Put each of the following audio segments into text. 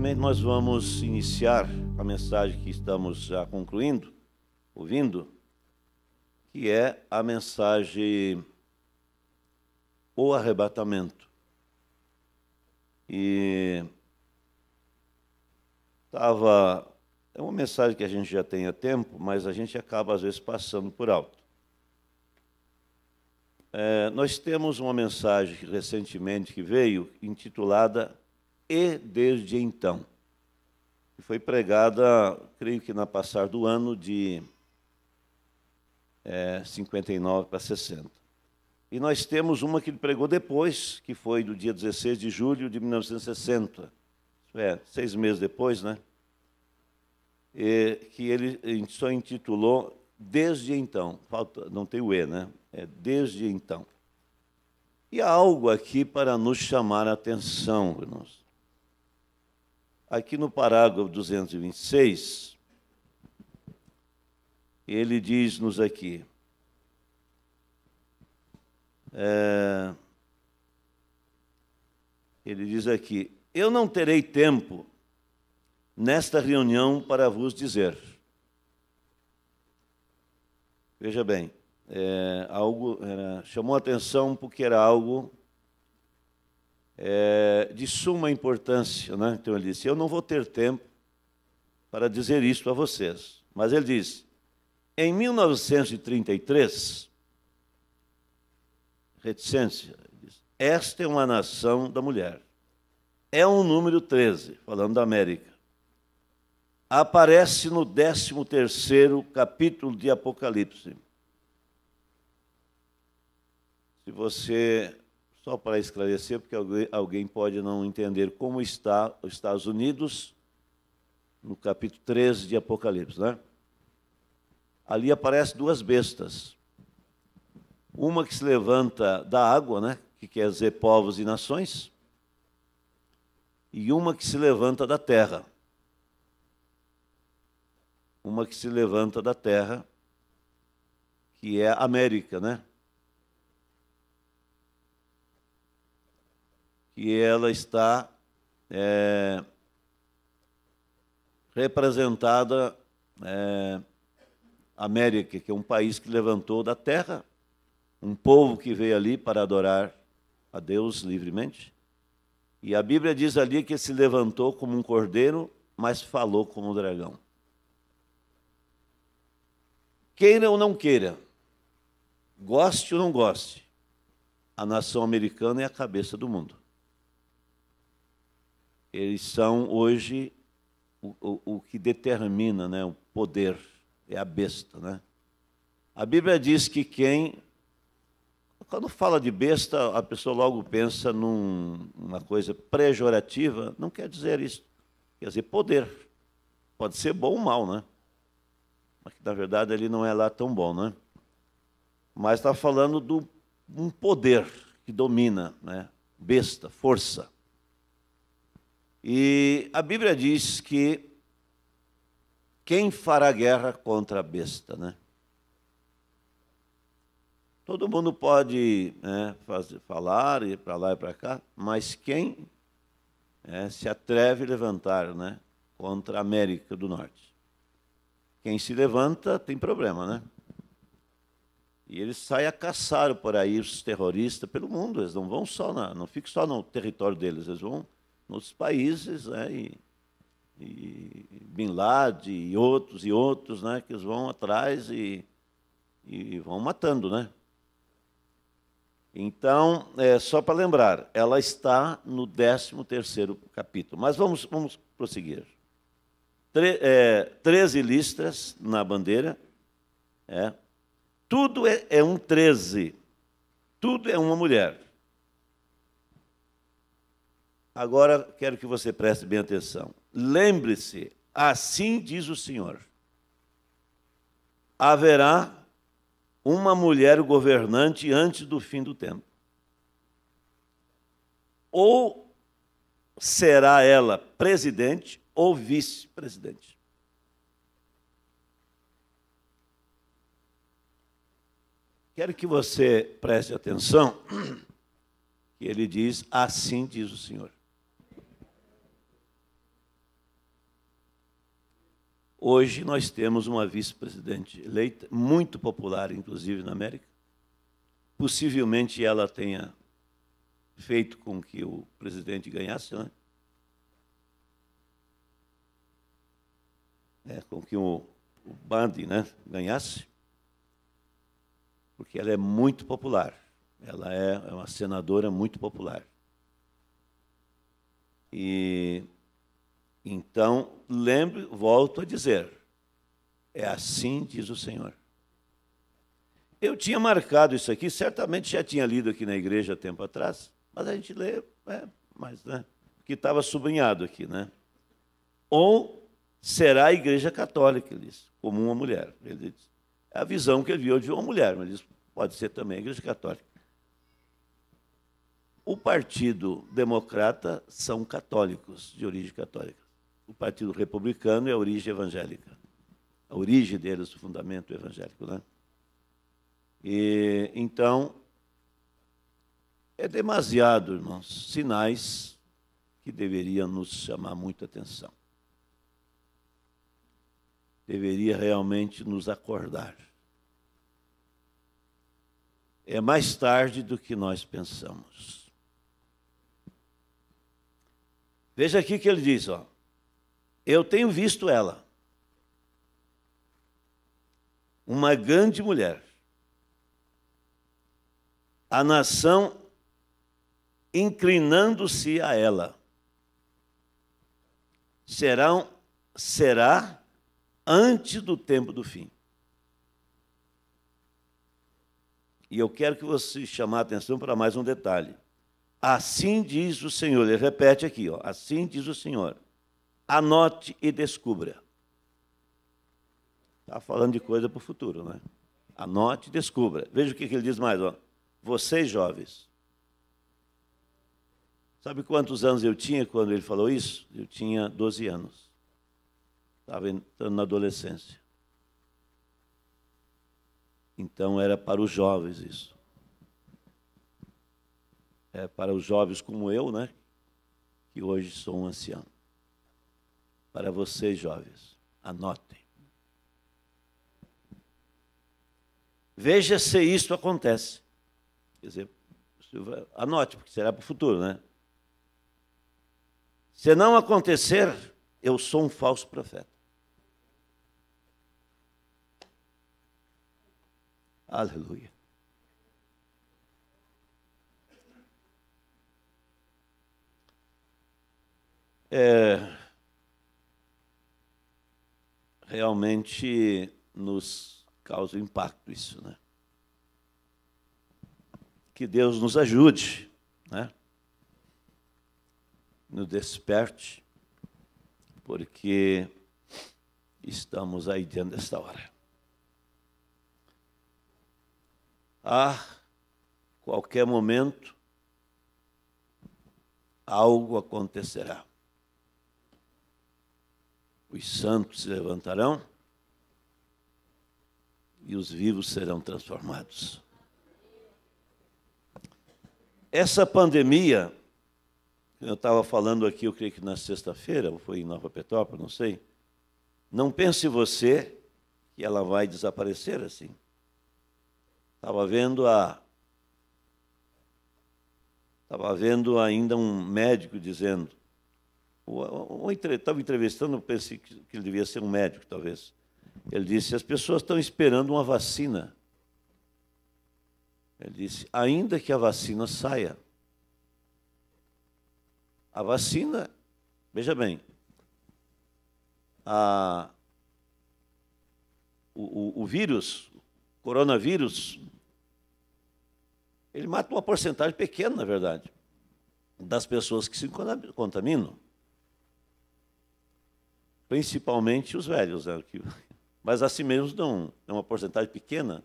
Primeiramente, nós vamos iniciar a mensagem que estamos já concluindo, ouvindo, que é a mensagem O Arrebatamento. E estava. É uma mensagem que a gente já tem há tempo, mas a gente acaba, às vezes, passando por alto. É, nós temos uma mensagem recentemente que veio intitulada e desde então. Foi pregada, creio que na passar do ano, de é, 59 para 60. E nós temos uma que ele pregou depois, que foi do dia 16 de julho de 1960. Isso é, seis meses depois, né? E, que ele só intitulou Desde então. Falta, não tem o E, né? É Desde então. E há algo aqui para nos chamar a atenção, irmãos. Aqui no parágrafo 226, ele diz-nos aqui, é, ele diz aqui, eu não terei tempo nesta reunião para vos dizer. Veja bem, é, algo era, chamou atenção porque era algo é, de suma importância. Né? Então ele disse: Eu não vou ter tempo para dizer isso a vocês. Mas ele diz: Em 1933, reticência, diz, esta é uma nação da mulher. É um número 13, falando da América. Aparece no 13 capítulo de Apocalipse. Se você só para esclarecer, porque alguém pode não entender como está os Estados Unidos no capítulo 13 de Apocalipse, né? Ali aparecem duas bestas. Uma que se levanta da água, né? que quer dizer povos e nações, e uma que se levanta da terra. Uma que se levanta da terra, que é a América, né? que ela está é, representada é, América, que é um país que levantou da terra, um povo que veio ali para adorar a Deus livremente. E a Bíblia diz ali que se levantou como um cordeiro, mas falou como um dragão. Queira ou não queira, goste ou não goste, a nação americana é a cabeça do mundo. Eles são hoje o, o, o que determina né, o poder, é a besta. Né? A Bíblia diz que quem. Quando fala de besta, a pessoa logo pensa numa num, coisa pejorativa, não quer dizer isso. Quer dizer, poder. Pode ser bom ou mal, né? Mas que, na verdade, ele não é lá tão bom, né? Mas está falando de um poder que domina, né? Besta, força. E a Bíblia diz que quem fará guerra contra a besta, né? Todo mundo pode né, fazer, falar e para lá e para cá, mas quem é, se atreve a levantar né, contra a América do Norte? Quem se levanta tem problema, né? E eles saem a caçar por aí os terroristas pelo mundo. Eles não vão só, na, não fiquem só no território deles, eles vão nos países, né, e, e Bin Laden e outros e outros, né, que vão atrás e, e vão matando, né? Então, é, só para lembrar, ela está no 13 terceiro capítulo. Mas vamos, vamos prosseguir. Tre, é, 13 listras na bandeira. É. Tudo é, é um 13. Tudo é uma mulher. Agora quero que você preste bem atenção. Lembre-se, assim diz o Senhor: haverá uma mulher governante antes do fim do tempo. Ou será ela presidente ou vice-presidente. Quero que você preste atenção, que ele diz: assim diz o Senhor. Hoje nós temos uma vice-presidente eleita, muito popular, inclusive, na América. Possivelmente ela tenha feito com que o presidente ganhasse, né? É, com que o, o né, ganhasse, porque ela é muito popular. Ela é, é uma senadora muito popular. E então, lembre, volto a dizer, é assim diz o Senhor. Eu tinha marcado isso aqui, certamente já tinha lido aqui na igreja há tempo atrás, mas a gente lê é, mais, né? que estava sublinhado aqui, né? Ou será a igreja católica, ele diz, como uma mulher. Ele diz, é a visão que ele viu de uma mulher, mas ele diz, pode ser também a igreja católica. O Partido Democrata são católicos, de origem católica o Partido Republicano é a origem evangélica. A origem deles, o fundamento evangélico. Né? E, então, é demasiado, irmãos, sinais que deveriam nos chamar muita atenção. Deveria realmente nos acordar. É mais tarde do que nós pensamos. Veja aqui o que ele diz, ó. Eu tenho visto ela. Uma grande mulher. A nação inclinando-se a ela. Serão, será antes do tempo do fim. E eu quero que você chamar a atenção para mais um detalhe. Assim diz o Senhor, ele repete aqui, ó, assim diz o Senhor. Anote e descubra. Está falando de coisa para o futuro, né? Anote e descubra. Veja o que ele diz mais. Ó. Vocês jovens. Sabe quantos anos eu tinha quando ele falou isso? Eu tinha 12 anos. Estava entrando na adolescência. Então era para os jovens isso. É para os jovens como eu, né? Que hoje sou um ancião para vocês, jovens. Anotem. Veja se isso acontece. Quer dizer, anote, porque será para o futuro, né? Se não acontecer, eu sou um falso profeta. Aleluia. É, realmente nos causa impacto isso, né? Que Deus nos ajude, né? Nos desperte, porque estamos aí dentro desta hora. A qualquer momento, algo acontecerá os santos se levantarão e os vivos serão transformados. Essa pandemia, eu estava falando aqui, eu creio que na sexta-feira, ou foi em Nova Petrópolis, não sei. Não pense você que ela vai desaparecer assim. Estava vendo a. Estava vendo ainda um médico dizendo estava entrevistando, eu pensei que, que ele devia ser um médico, talvez. Ele disse: as pessoas estão esperando uma vacina. Ele disse: ainda que a vacina saia. A vacina, veja bem, a, o, o, o vírus, o coronavírus, ele mata uma porcentagem pequena, na verdade, das pessoas que se contaminam principalmente os velhos, né? mas assim mesmo não, é uma porcentagem pequena.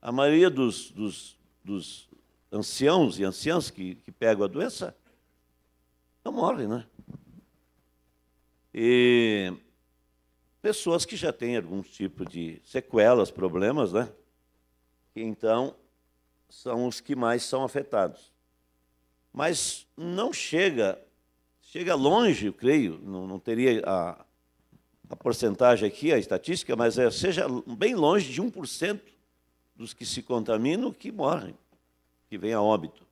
A maioria dos, dos, dos anciãos e anciãs que, que pegam a doença não morrem, né? E pessoas que já têm algum tipo de sequelas, problemas, né? Então, são os que mais são afetados. Mas não chega, chega longe, eu creio, não, não teria a, a porcentagem aqui, a estatística, mas é, seja bem longe de 1% dos que se contaminam que morrem, que vêm a óbito.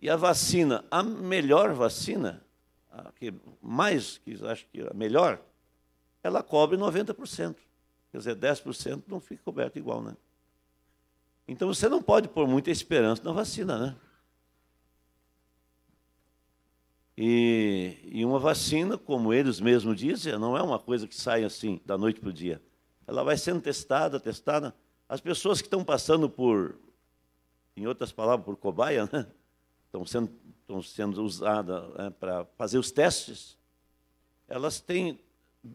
E a vacina, a melhor vacina, a que mais, que acho que a melhor, ela cobre 90%. Quer dizer, 10% não fica coberto igual, né? Então você não pode pôr muita esperança na vacina, né? E, e uma vacina, como eles mesmos dizem, não é uma coisa que sai assim, da noite para o dia. Ela vai sendo testada, testada. As pessoas que estão passando por, em outras palavras, por cobaia, né? estão sendo, sendo usadas né, para fazer os testes, elas têm,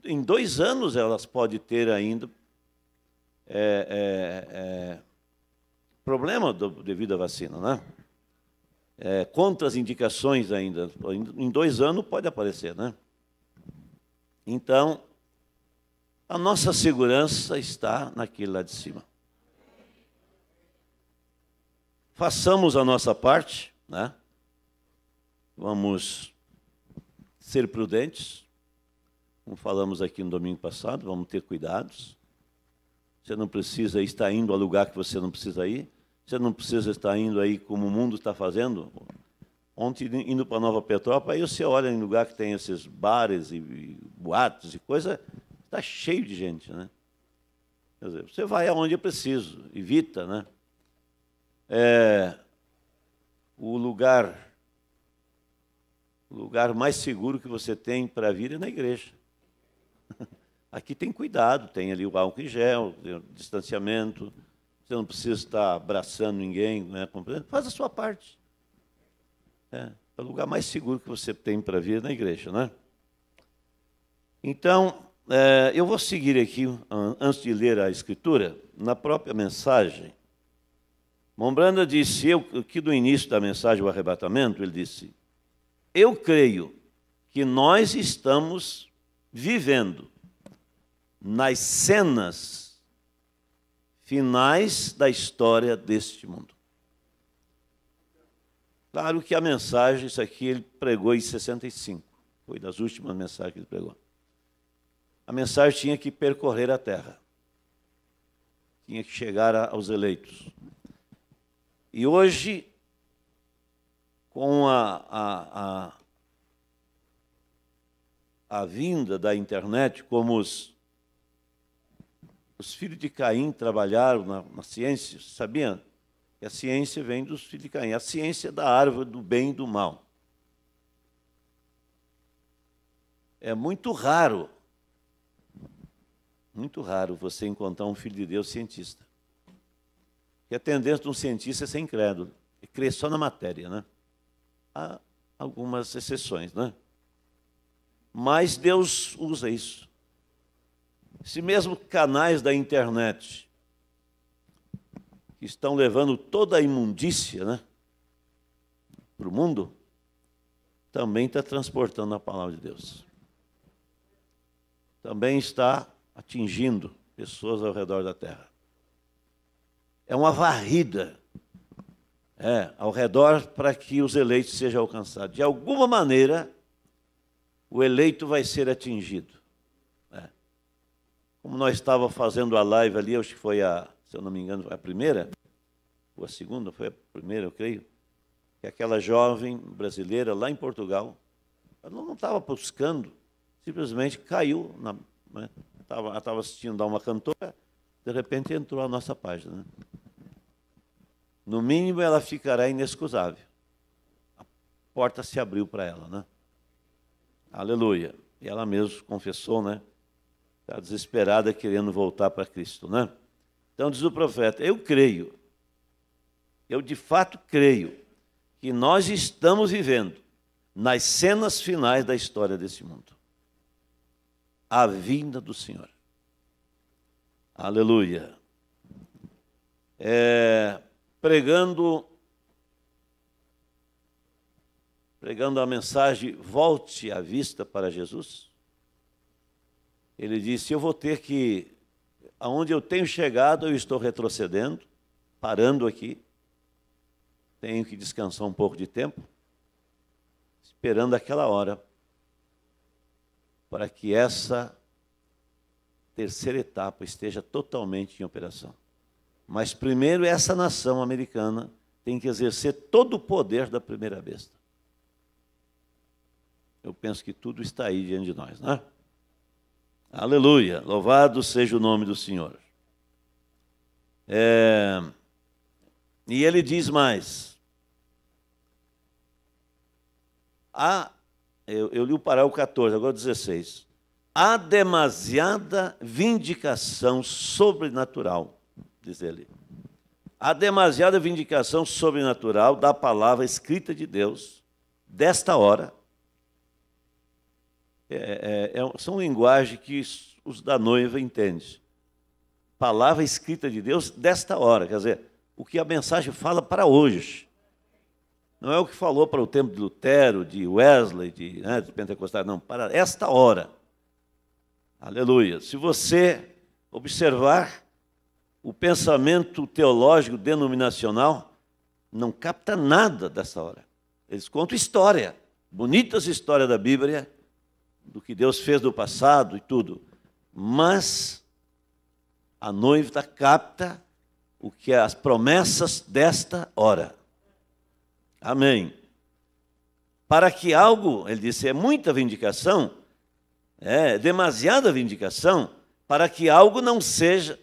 em dois anos, elas podem ter ainda é, é, é, problema do, devido à vacina, né? é, contraindicações ainda. Em dois anos pode aparecer, né? Então, a nossa segurança está naquele lá de cima. Façamos a nossa parte, né? Vamos ser prudentes, como falamos aqui no domingo passado, vamos ter cuidados. Você não precisa estar indo a lugar que você não precisa ir. Você não precisa estar indo aí como o mundo está fazendo. Ontem, indo para Nova Petrópolis, aí você olha em lugar que tem esses bares e boatos e coisa, está cheio de gente, né? Quer dizer, você vai aonde é preciso, evita, né? É, o lugar o lugar mais seguro que você tem para vir é na igreja. Aqui tem cuidado, tem ali o álcool em gel, o distanciamento, você não precisa estar abraçando ninguém, né? faz a sua parte. É, é o lugar mais seguro que você tem para vir na igreja, né? Então, é, eu vou seguir aqui, antes de ler a escritura, na própria mensagem. Mombranda disse, eu, que do início da mensagem, o arrebatamento, ele disse, eu creio que nós estamos vivendo nas cenas finais da história deste mundo. Claro que a mensagem, isso aqui ele pregou em 65, foi das últimas mensagens que ele pregou. A mensagem tinha que percorrer a terra, tinha que chegar aos eleitos. E hoje, com a, a, a, a vinda da internet, como os os filhos de Caim trabalharam na, na ciência, sabiam? E a ciência vem dos filhos de Caim. A ciência é da árvore do bem e do mal. É muito raro, muito raro você encontrar um filho de Deus cientista. E a tendência de um cientista é ser incrédulo, é crer só na matéria, né? Há algumas exceções, né? Mas Deus usa isso se mesmo canais da internet que estão levando toda a imundícia né, para o mundo, também está transportando a palavra de Deus. Também está atingindo pessoas ao redor da terra. É uma varrida é, ao redor para que os eleitos sejam alcançados. De alguma maneira, o eleito vai ser atingido. Como nós estávamos fazendo a live ali, acho que foi a, se eu não me engano, a primeira, ou a segunda, foi a primeira, eu creio, que aquela jovem brasileira lá em Portugal, ela não estava buscando, simplesmente caiu, na, né? ela estava assistindo a uma cantora, de repente entrou a nossa página. Né? No mínimo, ela ficará inescusável. A porta se abriu para ela, né? Aleluia. E ela mesmo confessou, né? Está desesperada querendo voltar para Cristo, né? Então diz o profeta: Eu creio, eu de fato creio, que nós estamos vivendo nas cenas finais da história desse mundo a vinda do Senhor. Aleluia. É, pregando pregando a mensagem Volte a vista para Jesus. Ele disse: Eu vou ter que, aonde eu tenho chegado, eu estou retrocedendo, parando aqui, tenho que descansar um pouco de tempo, esperando aquela hora, para que essa terceira etapa esteja totalmente em operação. Mas primeiro, essa nação americana tem que exercer todo o poder da primeira besta. Eu penso que tudo está aí diante de nós, não é? Aleluia. Louvado seja o nome do Senhor. É... E ele diz mais. Há, eu, eu li o parágrafo 14, agora 16. Há demasiada vindicação sobrenatural, diz ele. Há demasiada vindicação sobrenatural da palavra escrita de Deus, desta hora, é, é, é são linguagem que os da noiva entendem. Palavra escrita de Deus desta hora, quer dizer, o que a mensagem fala para hoje. Não é o que falou para o tempo de Lutero, de Wesley, de, né, de Pentecostal, não, para esta hora. Aleluia. Se você observar o pensamento teológico denominacional, não capta nada dessa hora. Eles contam história, bonitas histórias da Bíblia, do que Deus fez no passado e tudo. Mas a noiva capta o que é as promessas desta hora. Amém. Para que algo, ele disse, é muita vindicação, é demasiada vindicação, para que algo não seja,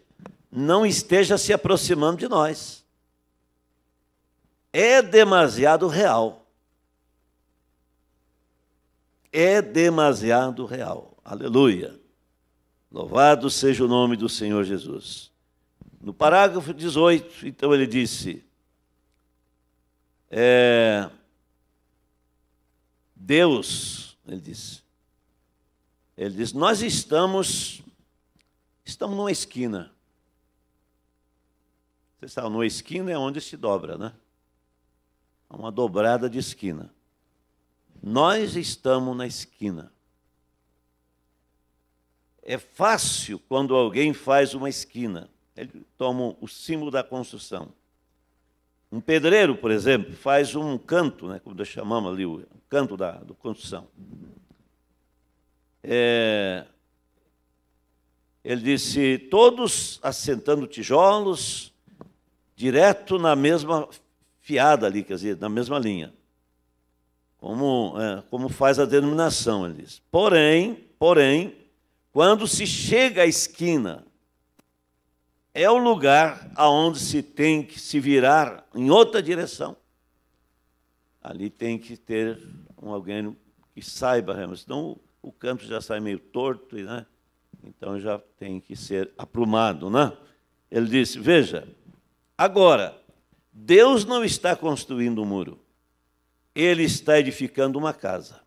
não esteja se aproximando de nós. É demasiado real é demasiado real. Aleluia. Louvado seja o nome do Senhor Jesus. No parágrafo 18, então ele disse: é, Deus, ele disse, ele disse, nós estamos, estamos numa esquina. Você sabe, numa esquina é onde se dobra, né? Uma dobrada de esquina. Nós estamos na esquina. É fácil quando alguém faz uma esquina. Ele toma o símbolo da construção. Um pedreiro, por exemplo, faz um canto, né, como nós chamamos ali, o canto da do construção. É, ele disse: todos assentando tijolos direto na mesma fiada ali, quer dizer, na mesma linha como, é, como faz a denominação, ele diz. Porém, porém, quando se chega à esquina, é o lugar aonde se tem que se virar em outra direção. Ali tem que ter um, alguém que saiba senão o, o canto já sai meio torto, né? então já tem que ser aprumado. Né? Ele disse: Veja, agora, Deus não está construindo um muro ele está edificando uma casa.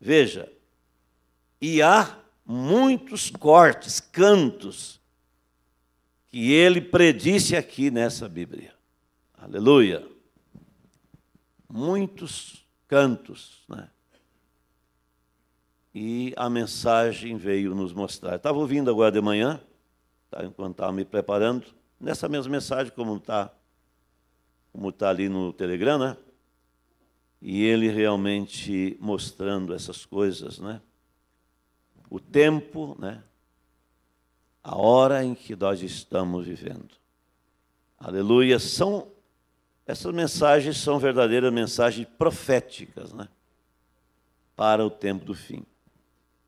Veja, e há muitos cortes, cantos, que ele predisse aqui nessa Bíblia. Aleluia! Muitos cantos, né? E a mensagem veio nos mostrar. Estava ouvindo agora de manhã, tá, enquanto estava me preparando, nessa mesma mensagem, como está como tá ali no Telegram, né? e ele realmente mostrando essas coisas, né? O tempo, né? A hora em que nós estamos vivendo. Aleluia, são essas mensagens são verdadeiras mensagens proféticas, né? Para o tempo do fim.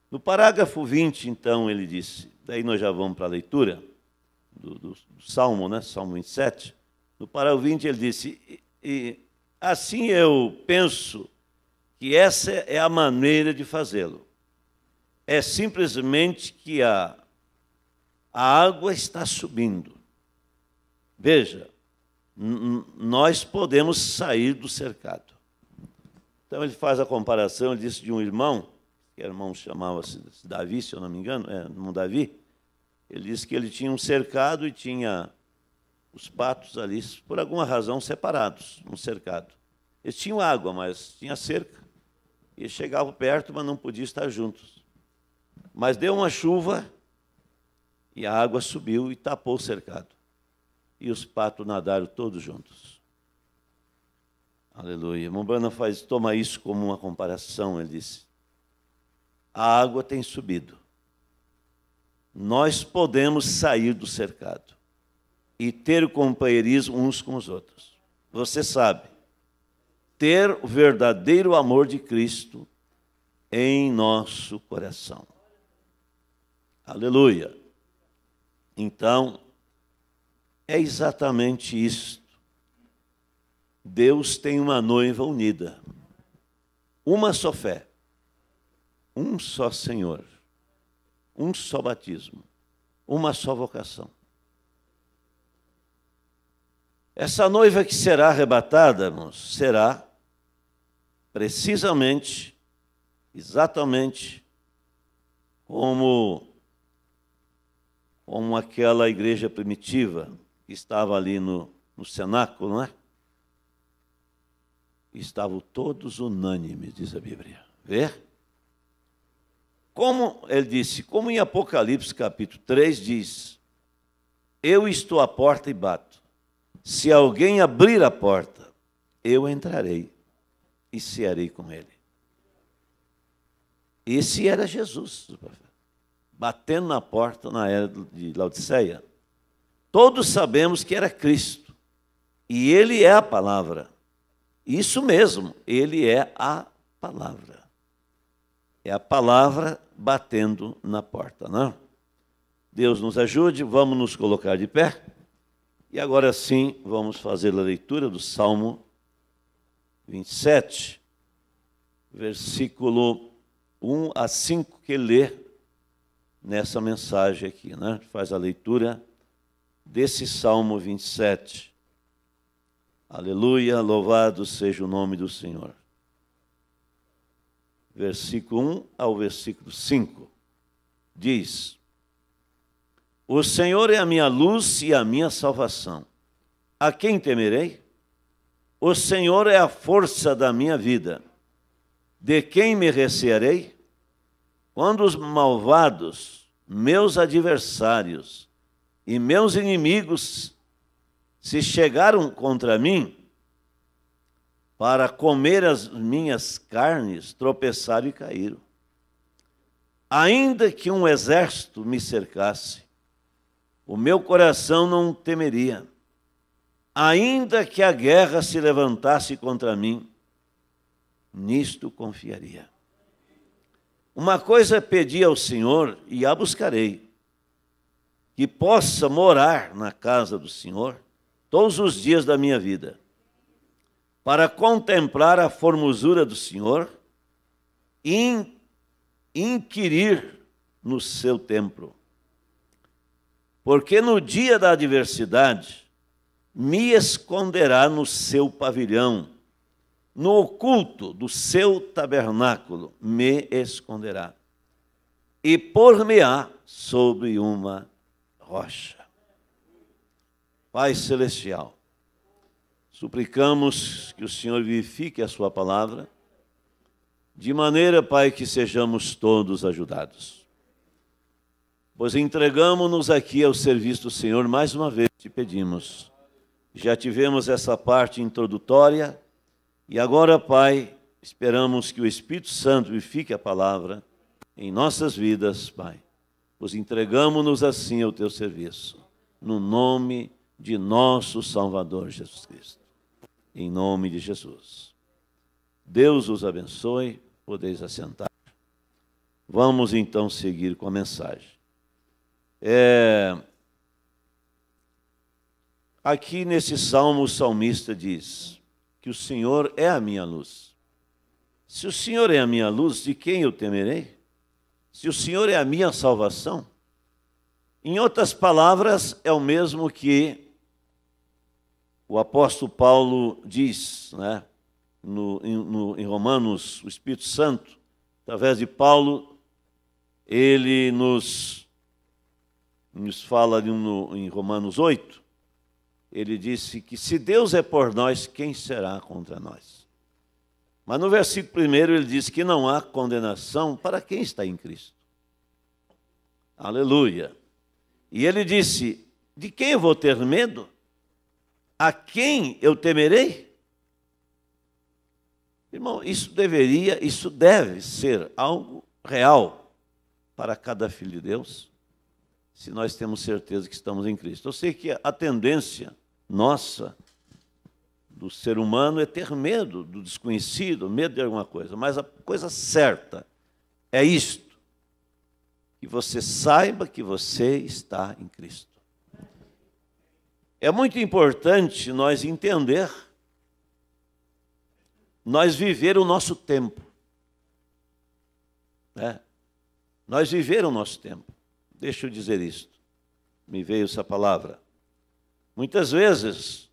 No parágrafo 20, então, ele disse, daí nós já vamos para a leitura do, do, do Salmo, né? Salmo 27. No parágrafo 20 ele disse: e, e Assim eu penso que essa é a maneira de fazê-lo. É simplesmente que a, a água está subindo. Veja, nós podemos sair do cercado. Então ele faz a comparação, ele disse de um irmão, que o irmão chamava-se Davi, se eu não me engano, é, não Davi, ele disse que ele tinha um cercado e tinha os patos ali, por alguma razão, separados, num cercado. Eles tinham água, mas tinha cerca. E chegavam perto, mas não podiam estar juntos. Mas deu uma chuva e a água subiu e tapou o cercado. E os patos nadaram todos juntos. Aleluia. Mombrana faz, toma isso como uma comparação, ele disse. A água tem subido. Nós podemos sair do cercado e ter o companheirismo uns com os outros. Você sabe, ter o verdadeiro amor de Cristo em nosso coração. Aleluia. Então, é exatamente isto. Deus tem uma noiva unida. Uma só fé. Um só Senhor. Um só batismo. Uma só vocação. Essa noiva que será arrebatada, irmãos, será precisamente, exatamente, como, como aquela igreja primitiva que estava ali no, no cenáculo, não é? Estavam todos unânimes, diz a Bíblia. Vê? Como ele disse, como em Apocalipse capítulo 3 diz: Eu estou à porta e bato. Se alguém abrir a porta, eu entrarei e cearei com ele. Esse era Jesus, batendo na porta na era de Laodiceia. Todos sabemos que era Cristo, e ele é a palavra. Isso mesmo, ele é a palavra. É a palavra batendo na porta, não? Né? Deus nos ajude, vamos nos colocar de pé. E agora sim, vamos fazer a leitura do Salmo 27, versículo 1 a 5, que lê nessa mensagem aqui, né? Faz a leitura desse Salmo 27. Aleluia, louvado seja o nome do Senhor. Versículo 1 ao versículo 5 diz: o Senhor é a minha luz e a minha salvação. A quem temerei? O Senhor é a força da minha vida. De quem me recearei? Quando os malvados, meus adversários e meus inimigos se chegaram contra mim para comer as minhas carnes, tropeçaram e caíram. Ainda que um exército me cercasse, o meu coração não temeria. Ainda que a guerra se levantasse contra mim, nisto confiaria. Uma coisa pedi ao Senhor e a buscarei: que possa morar na casa do Senhor todos os dias da minha vida, para contemplar a formosura do Senhor e inquirir no seu templo porque no dia da adversidade me esconderá no seu pavilhão, no oculto do seu tabernáculo me esconderá, e por-me-á sobre uma rocha. Pai Celestial, suplicamos que o Senhor vivifique a Sua palavra, de maneira, Pai, que sejamos todos ajudados pois entregamos-nos aqui ao serviço do Senhor, mais uma vez te pedimos. Já tivemos essa parte introdutória e agora, Pai, esperamos que o Espírito Santo vivifique a palavra em nossas vidas, Pai. Pois entregamos-nos assim ao teu serviço, no nome de nosso Salvador Jesus Cristo. Em nome de Jesus. Deus os abençoe, podeis assentar. Vamos então seguir com a mensagem. É... Aqui nesse salmo, o salmista diz que o Senhor é a minha luz. Se o Senhor é a minha luz, de quem eu temerei? Se o Senhor é a minha salvação? Em outras palavras, é o mesmo que o apóstolo Paulo diz né, no, em, no, em Romanos, o Espírito Santo, através de Paulo, ele nos nos fala em Romanos 8, ele disse que se Deus é por nós, quem será contra nós? Mas no versículo 1 ele diz que não há condenação para quem está em Cristo. Aleluia. E ele disse: De quem eu vou ter medo? A quem eu temerei? Irmão, isso deveria, isso deve ser algo real para cada filho de Deus se nós temos certeza que estamos em Cristo. Eu sei que a tendência nossa do ser humano é ter medo do desconhecido, medo de alguma coisa, mas a coisa certa é isto: que você saiba que você está em Cristo. É muito importante nós entender, nós viver o nosso tempo. Né? Nós viver o nosso tempo. Deixa eu dizer isto. Me veio essa palavra. Muitas vezes,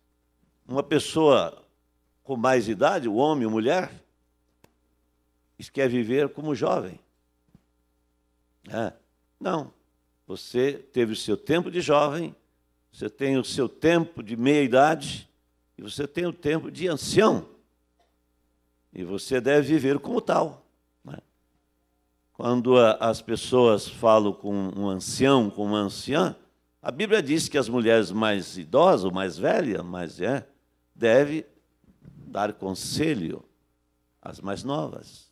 uma pessoa com mais idade, o homem ou mulher, quer viver como jovem. É. Não. Você teve o seu tempo de jovem, você tem o seu tempo de meia idade e você tem o tempo de ancião. E você deve viver como tal. Quando as pessoas falam com um ancião, com uma anciã, a Bíblia diz que as mulheres mais idosas, ou mais velhas, mais é, deve dar conselho às mais novas.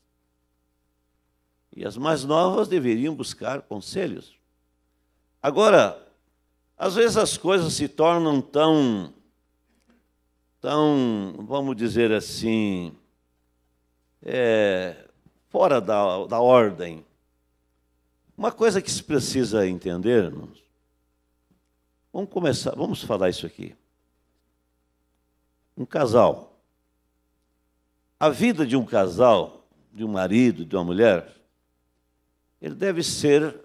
E as mais novas deveriam buscar conselhos. Agora, às vezes as coisas se tornam tão, tão, vamos dizer assim, é, fora da, da ordem. Uma coisa que se precisa entender, irmãos, vamos começar, vamos falar isso aqui. Um casal. A vida de um casal, de um marido, de uma mulher, ele deve ser,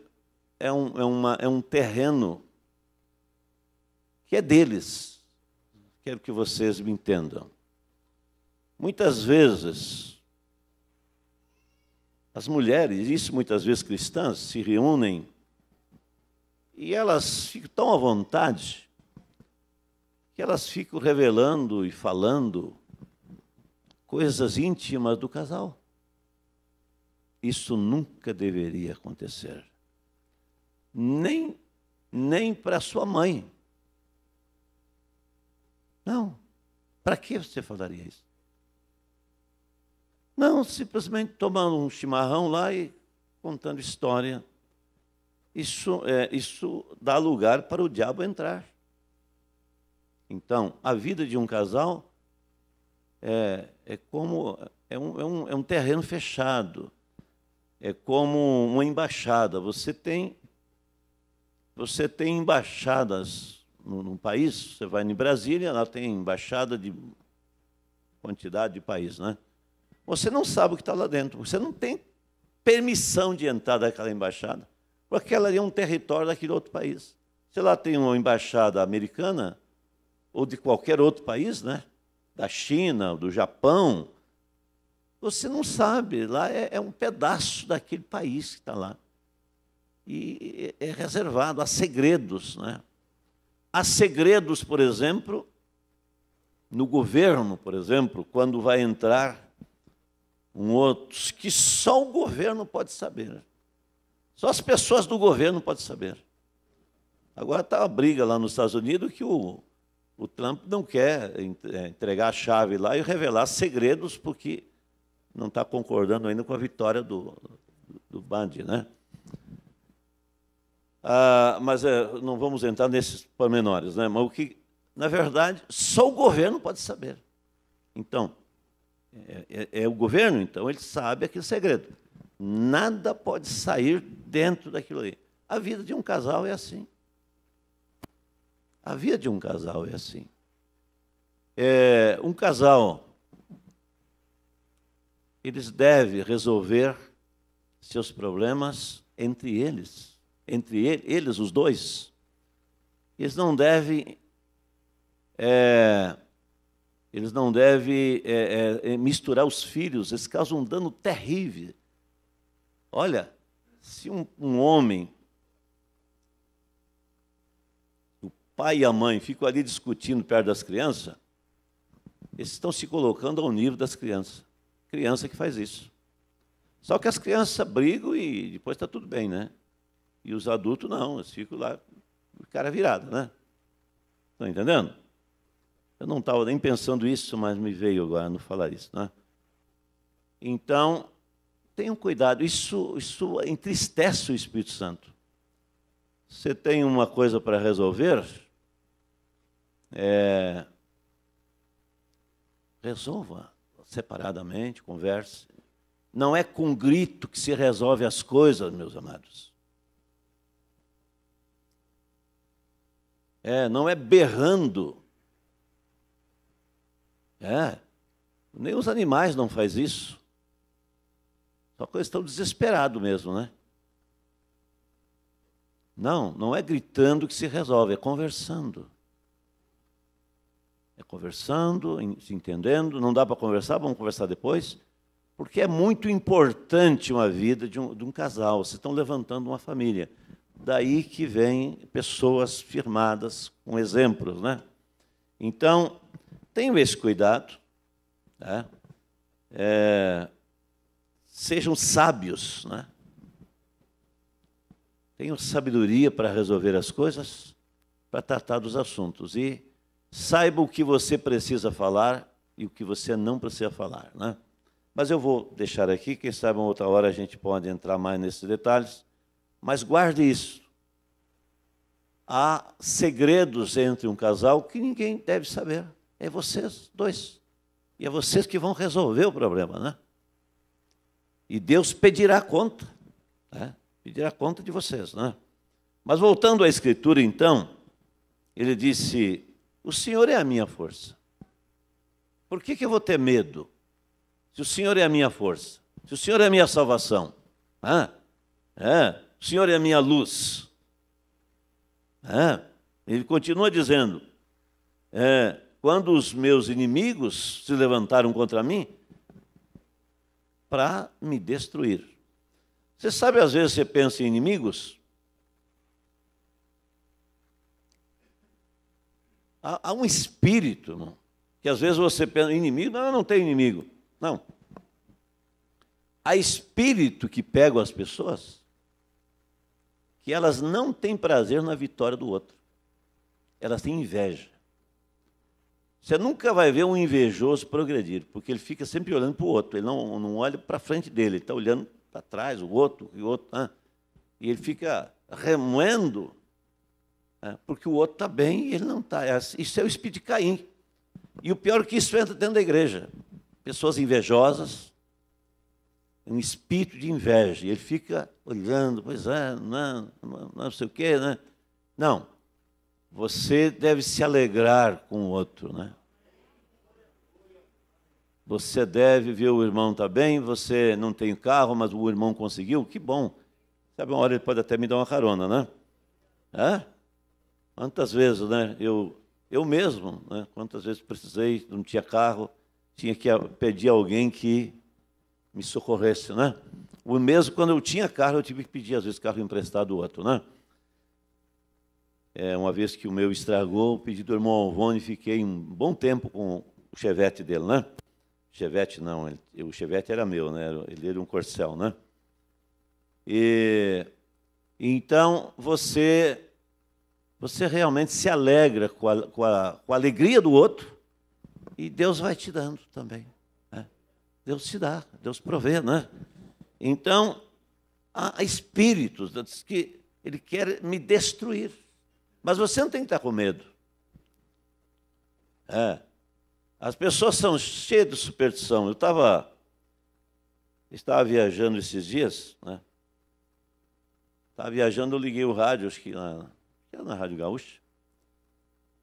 é um, é uma, é um terreno que é deles. Quero que vocês me entendam. Muitas vezes, as mulheres, isso muitas vezes cristãs, se reúnem e elas ficam tão à vontade que elas ficam revelando e falando coisas íntimas do casal. Isso nunca deveria acontecer. Nem nem para sua mãe. Não. Para que você falaria isso? Não, simplesmente tomando um chimarrão lá e contando história. Isso, é, isso dá lugar para o diabo entrar. Então, a vida de um casal é, é como é um, é, um, é um terreno fechado, é como uma embaixada. Você tem você tem embaixadas no, no país. Você vai em Brasília, lá tem embaixada de quantidade de país, né? Você não sabe o que está lá dentro. Você não tem permissão de entrar daquela embaixada. Porque ela é um território daquele outro país. Se lá tem uma embaixada americana, ou de qualquer outro país, né? da China, do Japão, você não sabe. Lá é, é um pedaço daquele país que está lá. E é, é reservado, há segredos. Né? Há segredos, por exemplo, no governo, por exemplo, quando vai entrar um outros que só o governo pode saber. Só as pessoas do governo podem saber. Agora está uma briga lá nos Estados Unidos que o, o Trump não quer é, entregar a chave lá e revelar segredos porque não está concordando ainda com a vitória do, do Band, né? Ah, mas é, não vamos entrar nesses pormenores, né? Mas o que, na verdade, só o governo pode saber. Então, é, é, é, o governo, então ele sabe aquele segredo. Nada pode sair dentro daquilo ali. A vida de um casal é assim. A vida de um casal é assim. É, um casal, eles devem resolver seus problemas entre eles, entre ele, eles, os dois. Eles não devem é, eles não devem é, é, é, misturar os filhos. Eles causam um dano terrível. Olha, se um, um homem, o pai e a mãe ficam ali discutindo perto das crianças, eles estão se colocando ao nível das crianças. Criança que faz isso. Só que as crianças brigam e depois está tudo bem, né? E os adultos não, eles ficam lá, cara virado, né? Estão tá entendendo? Eu não estava nem pensando isso, mas me veio agora não falar isso. Né? Então, tenham cuidado, isso, isso entristece o Espírito Santo. Você tem uma coisa para resolver? É, resolva separadamente, converse. Não é com grito que se resolve as coisas, meus amados. É, não é berrando é. Nem os animais não faz isso. Só que eles estão desesperados mesmo, né? Não, não é gritando que se resolve, é conversando. É conversando, se entendendo. Não dá para conversar, vamos conversar depois. Porque é muito importante uma vida de um, de um casal. Vocês estão levantando uma família. Daí que vem pessoas firmadas com exemplos, né? Então, Tenham esse cuidado. Né? É, sejam sábios. Né? Tenham sabedoria para resolver as coisas, para tratar dos assuntos. E saiba o que você precisa falar e o que você não precisa falar. Né? Mas eu vou deixar aqui, quem sabe uma outra hora a gente pode entrar mais nesses detalhes. Mas guarde isso. Há segredos entre um casal que ninguém deve saber. É vocês dois. E é vocês que vão resolver o problema, né? E Deus pedirá conta, né? pedirá conta de vocês, né? Mas voltando à Escritura, então, ele disse: O Senhor é a minha força. Por que, que eu vou ter medo? Se o Senhor é a minha força, se o Senhor é a minha salvação, ah, é, o Senhor é a minha luz. Ah, ele continua dizendo: é, quando os meus inimigos se levantaram contra mim para me destruir. Você sabe, às vezes, você pensa em inimigos? Há, há um espírito, irmão, que às vezes você pensa, inimigo, não, eu não tenho inimigo. Não. Há espírito que pega as pessoas que elas não têm prazer na vitória do outro. Elas têm inveja. Você nunca vai ver um invejoso progredir, porque ele fica sempre olhando para o outro, ele não, não olha para frente dele, ele está olhando para trás, o outro, o outro. e ele fica remoendo, né, porque o outro está bem e ele não está. É assim, isso é o espírito de Caim. E o pior é que isso entra dentro da igreja. Pessoas invejosas, um espírito de inveja. E ele fica olhando, pois é, não, não, não sei o quê, né? Não. Você deve se alegrar com o outro, né? Você deve ver o irmão tá bem, você não tem carro, mas o irmão conseguiu, que bom. Sabe, uma hora ele pode até me dar uma carona, né? É? Quantas vezes, né? Eu, eu mesmo, né? quantas vezes precisei, não tinha carro, tinha que pedir alguém que me socorresse, né? O mesmo quando eu tinha carro, eu tive que pedir, às vezes, carro emprestado do outro, né? É, uma vez que o meu estragou, pedi do irmão Alvone, fiquei um bom tempo com o chevette dele, né? Chevette não, ele, o chevette era meu, né? Ele era um corcel, né? E, então, você você realmente se alegra com a, com, a, com a, alegria do outro e Deus vai te dando também. Né? Deus te dá, Deus provê, né? Então, há espíritos que ele quer me destruir. Mas você não tem que estar com medo. É. As pessoas são cheias de superstição. Eu estava estava viajando esses dias, né? Estava viajando, eu liguei o rádio, acho que na, é na Rádio Gaúcha,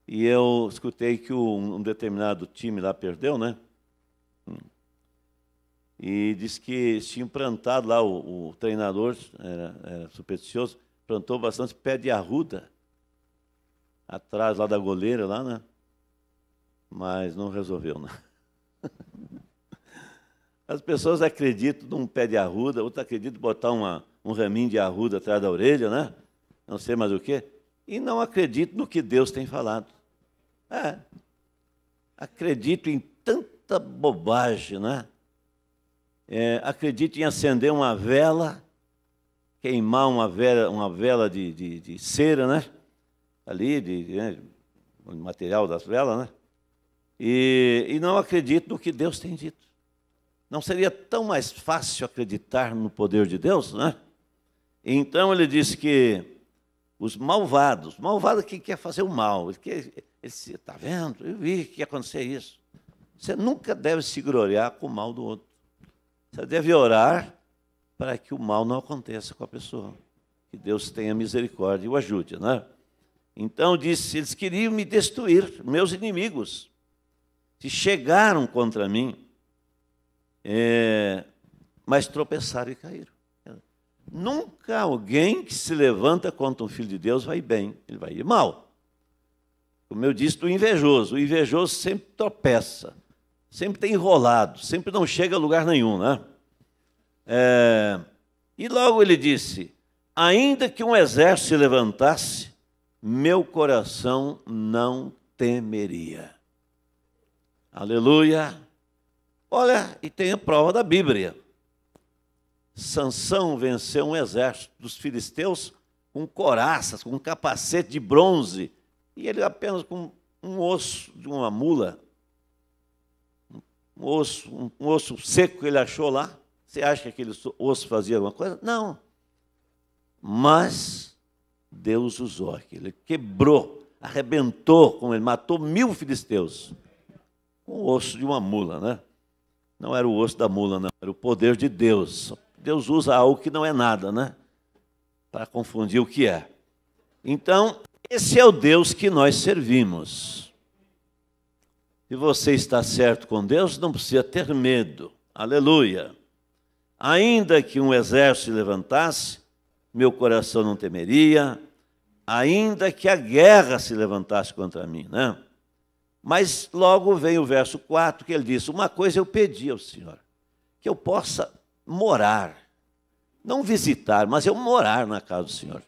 e eu escutei que um, um determinado time lá perdeu, né? Hum. E disse que tinha plantado lá, o, o treinador era, era supersticioso, plantou bastante pé de arruda atrás lá da goleira, lá, né? Mas não resolveu, né? As pessoas acreditam num pé de arruda, outras acreditam botar uma, um raminho de arruda atrás da orelha, né? Não sei mais o quê. E não acreditam no que Deus tem falado. É. Acredito em tanta bobagem, né? É, acredito em acender uma vela, queimar uma vela, uma vela de, de, de cera, né? ali, de, de né, material das velas, né? E, e não acredito no que Deus tem dito. Não seria tão mais fácil acreditar no poder de Deus, né? Então ele disse que os malvados, malvado é que quer fazer o mal, ele quer, ele está vendo? Eu vi que ia acontecer isso. Você nunca deve se gloriar com o mal do outro. Você deve orar para que o mal não aconteça com a pessoa. Que Deus tenha misericórdia e o ajude, né? Então disse: eles queriam me destruir, meus inimigos. Se chegaram contra mim, é, mas tropeçaram e caíram. Nunca alguém que se levanta contra um filho de Deus vai bem, ele vai ir mal. Como eu disse o invejoso, o invejoso sempre tropeça, sempre tem tá enrolado, sempre não chega a lugar nenhum, né? É, e logo ele disse: ainda que um exército se levantasse meu coração não temeria. Aleluia! Olha, e tem a prova da Bíblia. Sansão venceu um exército dos filisteus com coraças, com um capacete de bronze, e ele apenas com um osso de uma mula, um osso, um, um osso seco que ele achou lá. Você acha que aquele osso fazia alguma coisa? Não. Mas Deus usou aquilo. Ele quebrou, arrebentou com ele, matou mil filisteus. Com o osso de uma mula, né? Não era o osso da mula, não. Era o poder de Deus. Deus usa algo que não é nada, né? Para confundir o que é. Então, esse é o Deus que nós servimos. Se você está certo com Deus, não precisa ter medo. Aleluia. Ainda que um exército se levantasse, meu coração não temeria, ainda que a guerra se levantasse contra mim, né? Mas logo vem o verso 4 que ele diz: Uma coisa eu pedi ao Senhor, que eu possa morar, não visitar, mas eu morar na casa do Senhor.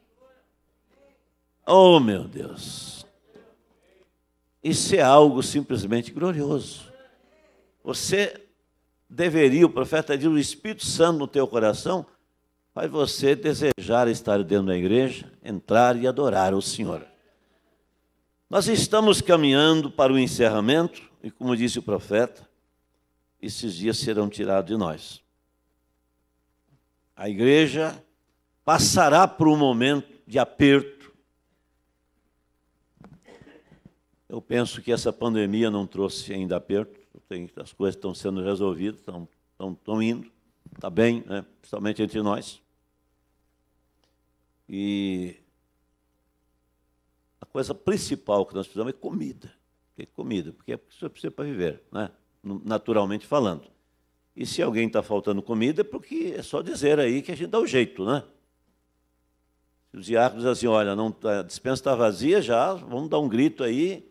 Oh, meu Deus! Isso é algo simplesmente glorioso. Você deveria, o profeta diz, o Espírito Santo no teu coração faz você desejar estar dentro da igreja, entrar e adorar o Senhor. Nós estamos caminhando para o encerramento, e como disse o profeta, esses dias serão tirados de nós. A igreja passará por um momento de aperto. Eu penso que essa pandemia não trouxe ainda aperto, as coisas estão sendo resolvidas, estão, estão, estão indo, está bem, né? principalmente entre nós. E a coisa principal que nós precisamos é comida. Que comida, porque é porque você precisa para viver, né? naturalmente falando. E se alguém está faltando comida, é porque é só dizer aí que a gente dá o jeito, né? Se os diáconos assim, olha, não, tá, a dispensa está vazia já, vamos dar um grito aí,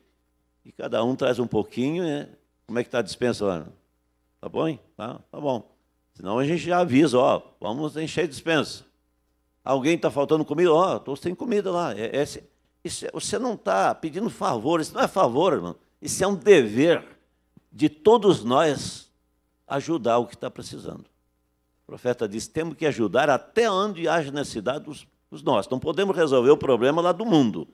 e cada um traz um pouquinho, né? Como é que está a dispensa lá? Tá bom? Tá, tá bom. Senão a gente já avisa, ó, vamos encher a dispensa. Alguém está faltando comida? Ó, oh, estou sem comida lá. É, é, isso, é, você não está pedindo favor, isso não é favor, irmão. Isso é um dever de todos nós ajudar o que está precisando. O profeta diz: temos que ajudar até onde haja necessidade dos, nós. nossos. Não podemos resolver o problema lá do mundo,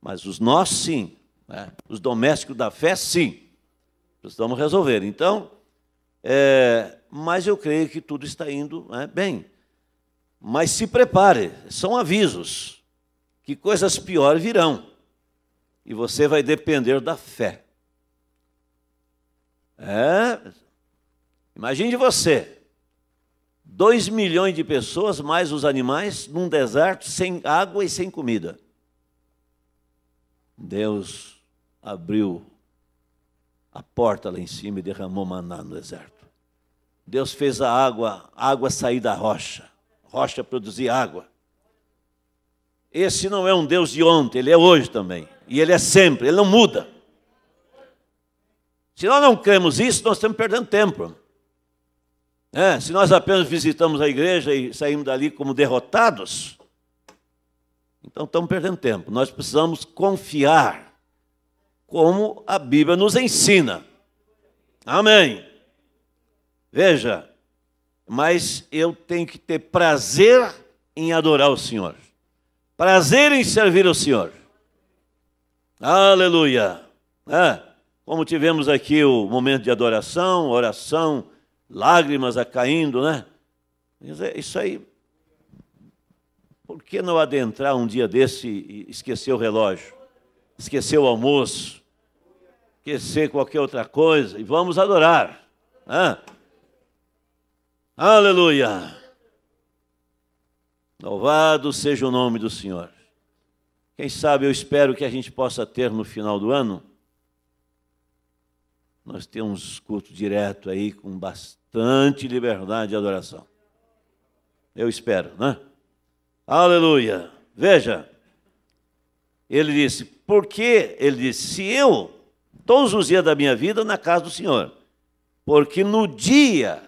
mas os nós sim, né? os domésticos da fé sim. Precisamos resolver. Então, é, mas eu creio que tudo está indo né, bem. Mas se prepare, são avisos que coisas piores virão. E você vai depender da fé. É. Imagine você, 2 milhões de pessoas, mais os animais, num deserto sem água e sem comida. Deus abriu a porta lá em cima e derramou maná no deserto. Deus fez a água, a água sair da rocha rocha produzir água. Esse não é um Deus de ontem, ele é hoje também. E ele é sempre, ele não muda. Se nós não cremos isso, nós estamos perdendo tempo. É, se nós apenas visitamos a igreja e saímos dali como derrotados, então estamos perdendo tempo. Nós precisamos confiar, como a Bíblia nos ensina. Amém. Veja, mas eu tenho que ter prazer em adorar o Senhor, prazer em servir o Senhor. Aleluia! É, como tivemos aqui o momento de adoração, oração, lágrimas a caindo, né? É isso aí, por que não adentrar um dia desse e esquecer o relógio, esquecer o almoço, esquecer qualquer outra coisa e vamos adorar? Né? Aleluia! Louvado seja o nome do Senhor. Quem sabe eu espero que a gente possa ter no final do ano. Nós temos culto direto aí com bastante liberdade de adoração. Eu espero, né? Aleluia! Veja, ele disse, porque ele disse, se eu, todos os dias da minha vida, na casa do Senhor, porque no dia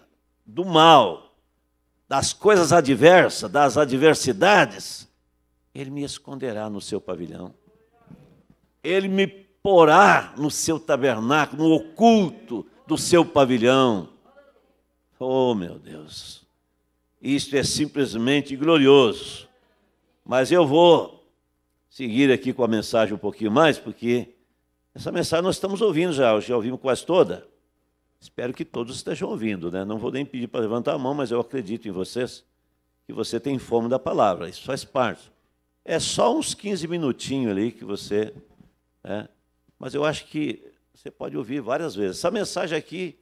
do mal, das coisas adversas, das adversidades, ele me esconderá no seu pavilhão. Ele me porá no seu tabernáculo, no oculto do seu pavilhão. Oh, meu Deus. Isto é simplesmente glorioso. Mas eu vou seguir aqui com a mensagem um pouquinho mais, porque essa mensagem nós estamos ouvindo já, já ouvimos quase toda. Espero que todos estejam ouvindo, né? Não vou nem pedir para levantar a mão, mas eu acredito em vocês que você tem fome da palavra, isso faz parte. É só uns 15 minutinhos ali que você. Né? Mas eu acho que você pode ouvir várias vezes. Essa mensagem aqui,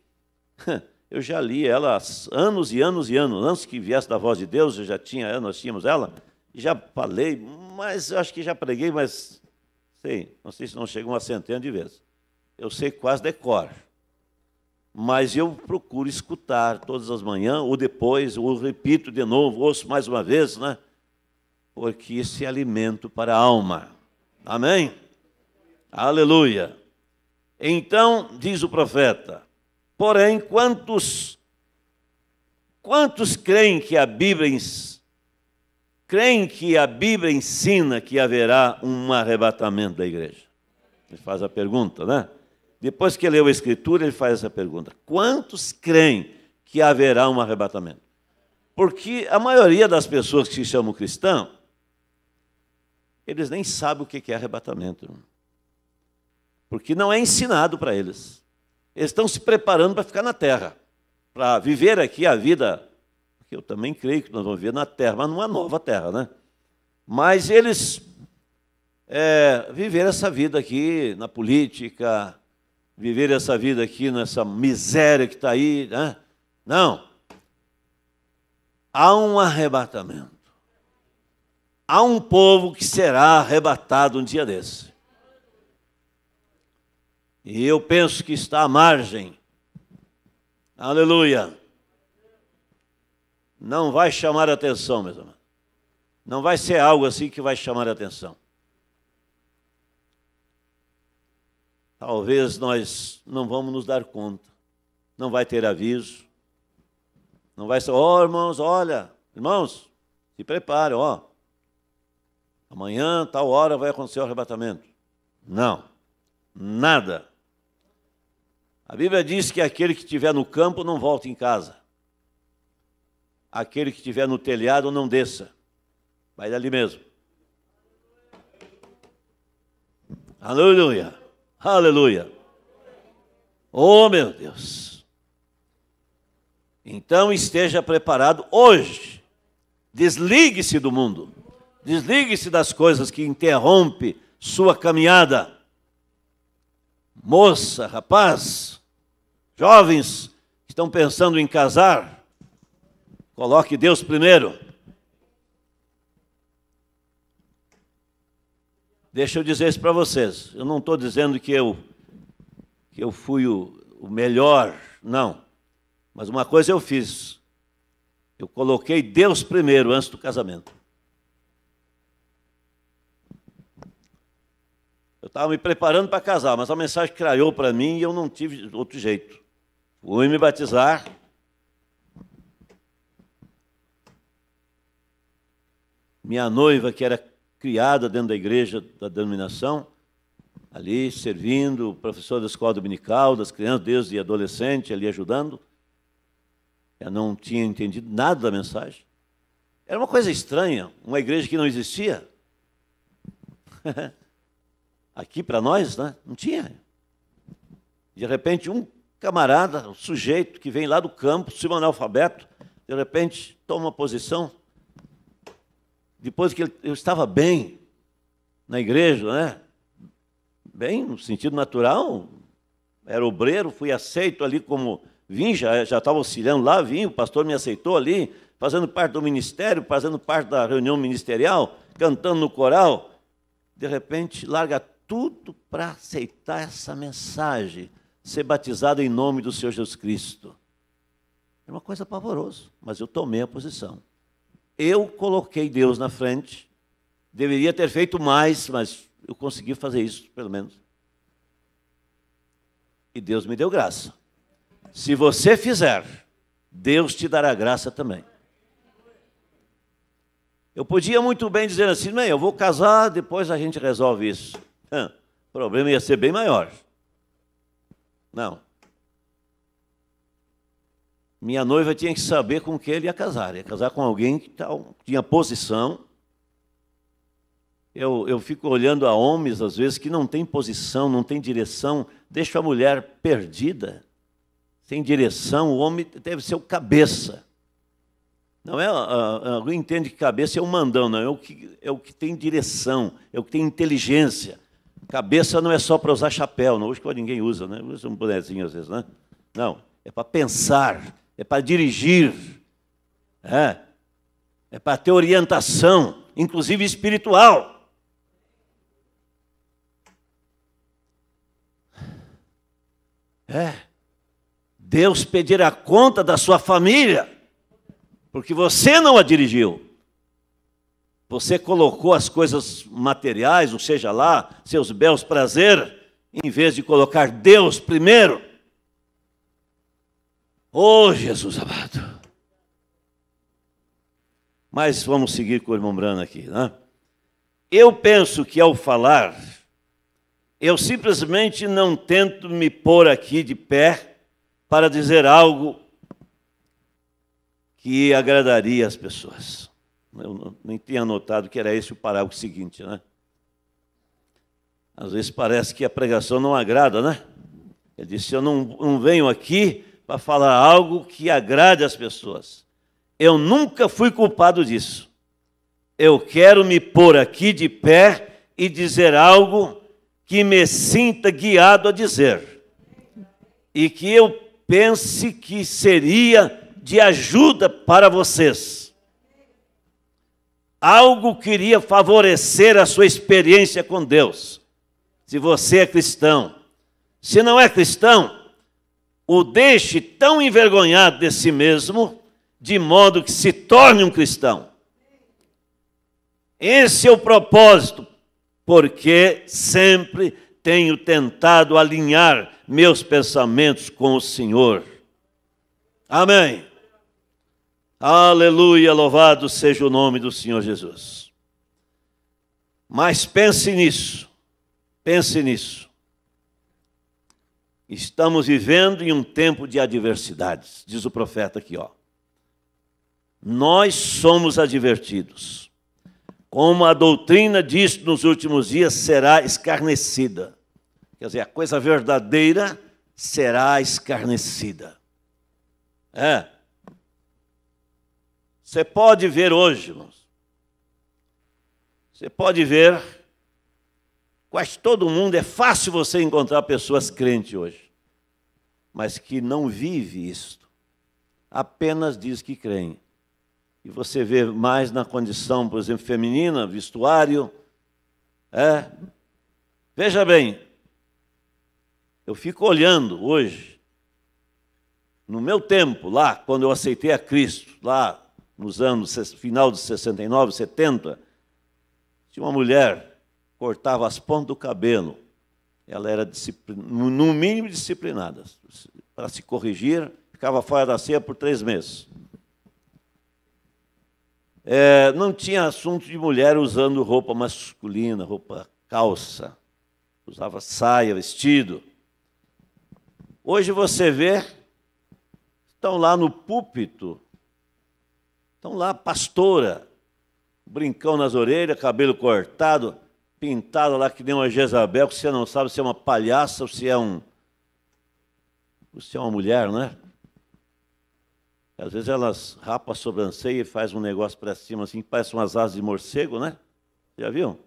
eu já li ela há anos e anos e anos. Antes que viesse da voz de Deus, eu já tinha, nós tínhamos ela. Já falei, mas eu acho que já preguei, mas sei, não sei se não chegou uma centena de vezes. Eu sei quase decor mas eu procuro escutar todas as manhãs, ou depois, ou repito de novo, ouço mais uma vez, né? Porque esse é alimento para a alma. Amém? Aleluia. Então, diz o profeta, porém, quantos quantos creem que a Bíblia creem que a Bíblia ensina que haverá um arrebatamento da igreja? Ele faz a pergunta, né? Depois que leu a Escritura, ele faz essa pergunta: quantos creem que haverá um arrebatamento? Porque a maioria das pessoas que se chamam cristão, eles nem sabem o que é arrebatamento. Porque não é ensinado para eles. Eles estão se preparando para ficar na terra, para viver aqui a vida, que eu também creio que nós vamos viver na terra, mas numa nova terra, né? Mas eles é, viver essa vida aqui na política, viver essa vida aqui nessa miséria que está aí, né? Não. Há um arrebatamento. Há um povo que será arrebatado um dia desse. E eu penso que está à margem. Aleluia. Não vai chamar atenção, meus irmãos. Não vai ser algo assim que vai chamar atenção. talvez nós não vamos nos dar conta. Não vai ter aviso. Não vai ser, ó oh, irmãos, olha, irmãos, se preparem, ó. Amanhã, tal hora, vai acontecer o arrebatamento. Não, nada. A Bíblia diz que aquele que estiver no campo não volta em casa. Aquele que estiver no telhado não desça. Vai dali mesmo. Aleluia. Aleluia. Oh, meu Deus. Então esteja preparado hoje. Desligue-se do mundo. Desligue-se das coisas que interrompe sua caminhada. Moça, rapaz, jovens estão pensando em casar. Coloque Deus primeiro. Deixa eu dizer isso para vocês. Eu não estou dizendo que eu, que eu fui o, o melhor, não. Mas uma coisa eu fiz. Eu coloquei Deus primeiro antes do casamento. Eu estava me preparando para casar, mas a mensagem craiou para mim e eu não tive outro jeito. Fui me batizar. Minha noiva, que era criada dentro da igreja da denominação, ali servindo, professor da escola dominical, das crianças desde adolescente, ali ajudando. Eu não tinha entendido nada da mensagem. Era uma coisa estranha, uma igreja que não existia. Aqui para nós, né? Não tinha. De repente, um camarada, um sujeito que vem lá do campo, se analfabeto, de repente toma uma posição depois que eu estava bem na igreja, né? Bem, no sentido natural, era obreiro, fui aceito ali como vim, já estava auxiliando lá, vim, o pastor me aceitou ali, fazendo parte do ministério, fazendo parte da reunião ministerial, cantando no coral. De repente, larga tudo para aceitar essa mensagem, ser batizado em nome do Senhor Jesus Cristo. É uma coisa pavorosa, mas eu tomei a posição. Eu coloquei Deus na frente. Deveria ter feito mais, mas eu consegui fazer isso, pelo menos. E Deus me deu graça. Se você fizer, Deus te dará graça também. Eu podia muito bem dizer assim: não, eu vou casar, depois a gente resolve isso. o problema ia ser bem maior. Não minha noiva tinha que saber com quem ele ia casar. Ia casar com alguém que tal, tá tinha posição. Eu, eu fico olhando a homens, às vezes, que não tem posição, não tem direção, deixa a mulher perdida, sem direção. O homem deve ser o cabeça. Não é, ah, ah, alguém entende que cabeça é o mandão, não, é o que, é o que tem direção, é o que tem inteligência. Cabeça não é só para usar chapéu, não. Hoje ninguém usa, né? Usa um bonezinho às vezes, né? Não, é para pensar, é para dirigir, é, é para ter orientação, inclusive espiritual. É. Deus pedirá conta da sua família, porque você não a dirigiu. Você colocou as coisas materiais, ou seja lá, seus belos prazeres, em vez de colocar Deus primeiro. Oh, Jesus amado. Mas vamos seguir com o irmão Brana aqui, né? Eu penso que ao falar, eu simplesmente não tento me pôr aqui de pé para dizer algo que agradaria as pessoas. Eu nem tinha notado que era esse o parágrafo seguinte, né? Às vezes parece que a pregação não agrada, né? Ele disse: Eu não, não venho aqui para falar algo que agrade as pessoas. Eu nunca fui culpado disso. Eu quero me pôr aqui de pé e dizer algo que me sinta guiado a dizer e que eu pense que seria de ajuda para vocês. Algo que iria favorecer a sua experiência com Deus. Se você é cristão, se não é cristão, o deixe tão envergonhado de si mesmo, de modo que se torne um cristão. Esse é o propósito, porque sempre tenho tentado alinhar meus pensamentos com o Senhor. Amém. Aleluia, louvado seja o nome do Senhor Jesus. Mas pense nisso, pense nisso. Estamos vivendo em um tempo de adversidades, diz o profeta aqui, ó. Nós somos advertidos. Como a doutrina diz nos últimos dias será escarnecida. Quer dizer, a coisa verdadeira será escarnecida. É. Você pode ver hoje, irmãos. Você pode ver quase todo mundo, é fácil você encontrar pessoas crentes hoje, mas que não vive isto, apenas diz que creem. E você vê mais na condição, por exemplo, feminina, vestuário. É. Veja bem, eu fico olhando hoje, no meu tempo, lá, quando eu aceitei a Cristo, lá nos anos, final de 69, 70, tinha uma mulher cortava as pontas do cabelo. Ela era, no mínimo, disciplinada. Para se corrigir, ficava fora da ceia por três meses. É, não tinha assunto de mulher usando roupa masculina, roupa calça. Usava saia, vestido. Hoje você vê, estão lá no púlpito, estão lá pastora, brincão nas orelhas, cabelo cortado pintada lá que nem uma Jezabel, que você não sabe se é uma palhaça ou se é um. ou se é uma mulher, né? Às vezes elas rapam a sobrancelha e faz um negócio para cima assim, que parece umas asas de morcego, né? Já viu?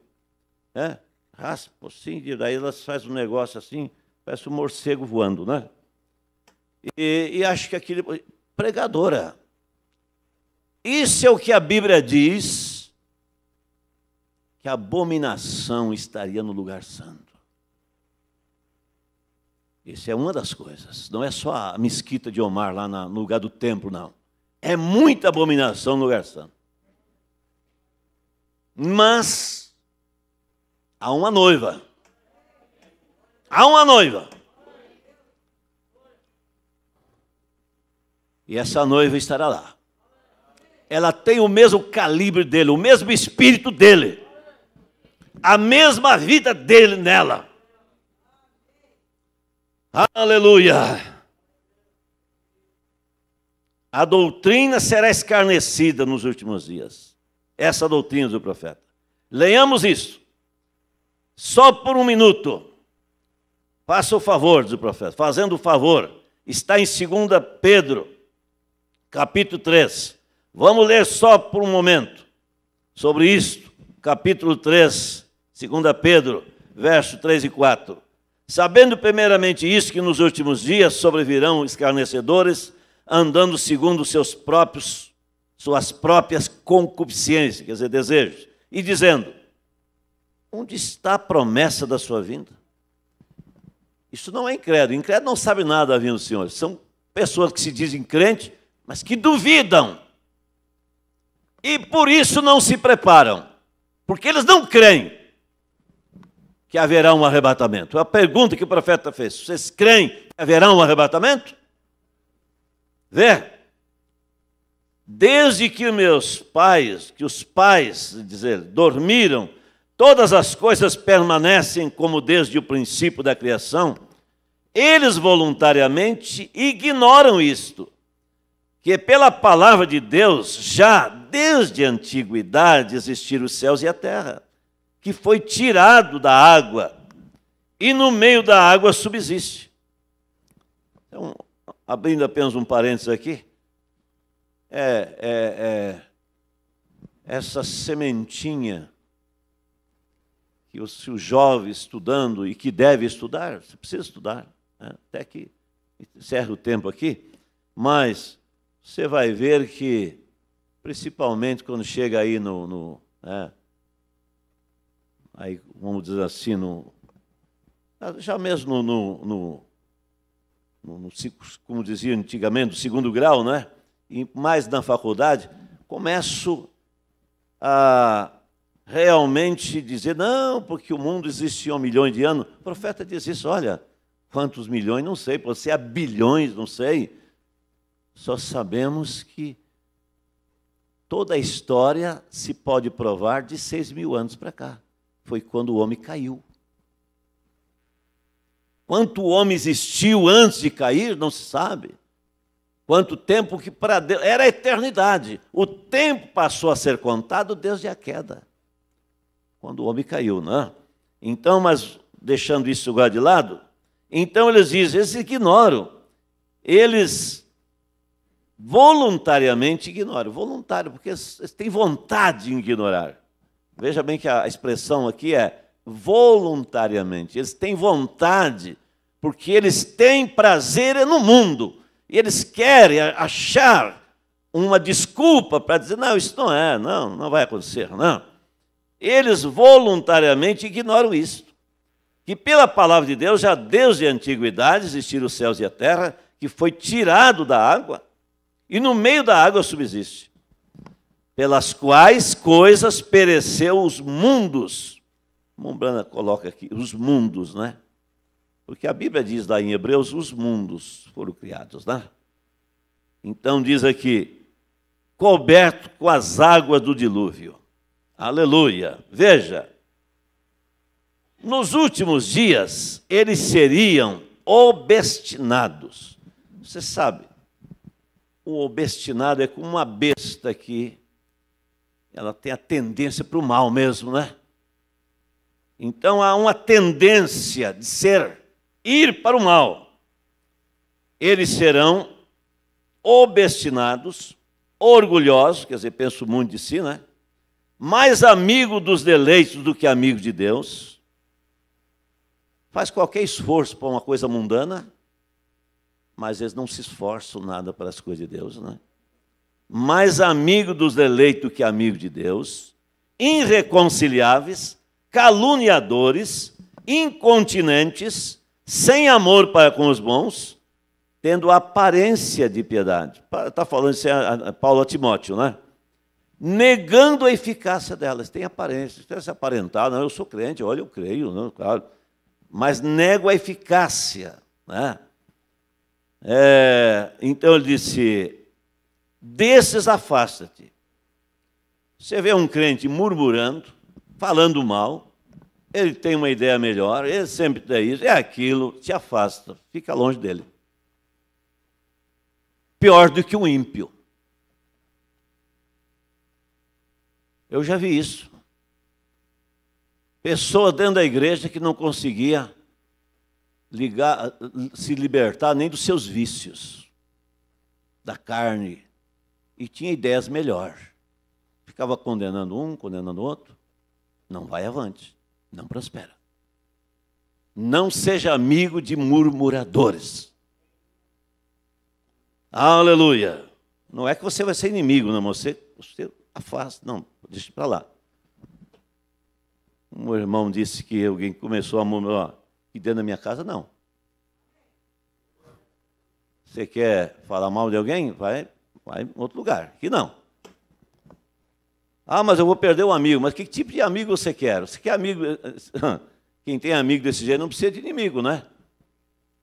É? Raspa assim, e daí elas fazem um negócio assim, parece um morcego voando, né? E, e acho que aquele. pregadora. Isso é o que a Bíblia diz que abominação estaria no lugar santo. Essa é uma das coisas. Não é só a mesquita de Omar lá no lugar do templo, não. É muita abominação no lugar santo. Mas há uma noiva. Há uma noiva. E essa noiva estará lá. Ela tem o mesmo calibre dele, o mesmo espírito dele a mesma vida dele nela. Aleluia! A doutrina será escarnecida nos últimos dias. Essa doutrina do profeta. Leiamos isso. Só por um minuto. Faça o favor, diz o profeta. Fazendo o favor. Está em 2 Pedro, capítulo 3. Vamos ler só por um momento sobre isto. Capítulo 3, 2 Pedro, verso 3 e 4. Sabendo primeiramente isso, que nos últimos dias sobrevirão escarnecedores, andando segundo seus próprios, suas próprias concupiscências, quer dizer, desejos, e dizendo: Onde está a promessa da sua vinda? Isso não é incrédulo. Incrédulo não sabe nada da vinda do Senhor. São pessoas que se dizem crentes mas que duvidam. E por isso não se preparam. Porque eles não creem que haverá um arrebatamento. É a pergunta que o profeta fez: vocês creem que haverá um arrebatamento? Vê. Desde que meus pais, que os pais, dizer, dormiram, todas as coisas permanecem como desde o princípio da criação. Eles voluntariamente ignoram isto, que pela palavra de Deus já desde a antiguidade existiram os céus e a terra que foi tirado da água e no meio da água subsiste. Então, abrindo apenas um parênteses aqui, é, é, é essa sementinha que o, se o jovem estudando e que deve estudar, você precisa estudar, né? até que encerre o tempo aqui, mas você vai ver que, principalmente quando chega aí no, no né? aí, vamos dizer assim, no, já mesmo no, no, no, no como dizia antigamente, do segundo grau, né? e mais na faculdade, começo a realmente dizer, não, porque o mundo existiu há milhões de anos. O profeta diz isso, olha, quantos milhões, não sei, pode ser há bilhões, não sei. Só sabemos que toda a história se pode provar de seis mil anos para cá foi quando o homem caiu. Quanto o homem existiu antes de cair, não se sabe. Quanto tempo que para Deus. Era a eternidade. O tempo passou a ser contado desde é a queda. Quando o homem caiu, não é? Então, mas deixando isso agora de lado, então eles dizem: eles ignoram. Eles voluntariamente ignoram. Voluntário, porque eles têm vontade de ignorar. Veja bem que a expressão aqui é voluntariamente. Eles têm vontade, porque eles têm prazer no mundo. E eles querem achar uma desculpa para dizer: não, isso não é, não, não vai acontecer, não. Eles voluntariamente ignoram isso. Que pela palavra de Deus, já desde a antiguidade existiram os céus e a terra, que foi tirado da água, e no meio da água subsiste pelas quais coisas pereceu os mundos. Mumbrana coloca aqui, os mundos, né? Porque a Bíblia diz lá em Hebreus, os mundos foram criados, né? Então diz aqui, coberto com as águas do dilúvio. Aleluia. Veja, nos últimos dias eles seriam obstinados. Você sabe, o obstinado é como uma besta que ela tem a tendência para o mal mesmo, né? Então há uma tendência de ser, ir para o mal. Eles serão obstinados, orgulhosos, quer dizer, penso muito de si, né? Mais amigo dos deleites do que amigo de Deus. Faz qualquer esforço para uma coisa mundana, mas eles não se esforçam nada para as coisas de Deus, né? mais amigo dos eleitos que amigo de Deus, irreconciliáveis, caluniadores, incontinentes, sem amor para com os bons, tendo aparência de piedade. Está falando isso é a Paulo a Timóteo, né? Negando a eficácia delas. Tem aparência, tem se aparentar, não, eu sou crente, olha, eu creio, não, claro. Mas nego a eficácia, né? É, então ele disse: desses afasta-te. Você vê um crente murmurando, falando mal, ele tem uma ideia melhor, ele sempre tem isso, é aquilo, se afasta, fica longe dele. Pior do que um ímpio. Eu já vi isso. Pessoa dentro da igreja que não conseguia ligar, se libertar nem dos seus vícios, da carne, e tinha ideias melhores. Ficava condenando um, condenando outro. Não vai avante, não prospera. Não seja amigo de murmuradores. Aleluia! Não é que você vai ser inimigo, não, você, você afasta, não, deixa para lá. Um irmão disse que alguém começou a murmurar, e dentro da minha casa, não. Você quer falar mal de alguém? Vai Vai em outro lugar. Aqui não. Ah, mas eu vou perder um amigo. Mas que tipo de amigo você quer? Você quer amigo. Eh, quem tem amigo desse jeito não precisa de inimigo, né?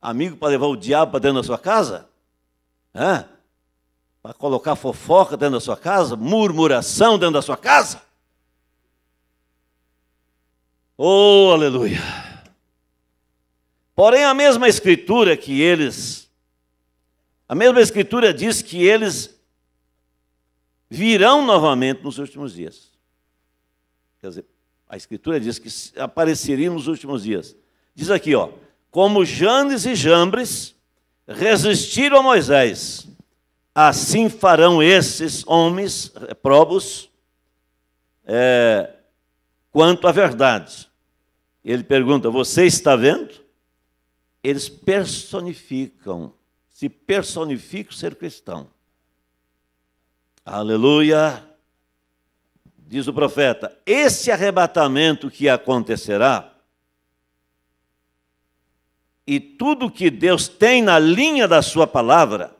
Amigo para levar o diabo para dentro da sua casa? Hã? Para colocar fofoca dentro da sua casa? Murmuração dentro da sua casa? Oh, aleluia! Porém, a mesma escritura que eles, a mesma escritura diz que eles virão novamente nos últimos dias. Quer dizer, a Escritura diz que apareceriam nos últimos dias. Diz aqui, ó, como Janes e Jambres resistiram a Moisés, assim farão esses homens eh, probos é, quanto à verdade. Ele pergunta: Você está vendo? Eles personificam, se personificam ser cristão. Aleluia! Diz o profeta: esse arrebatamento que acontecerá e tudo que Deus tem na linha da sua palavra,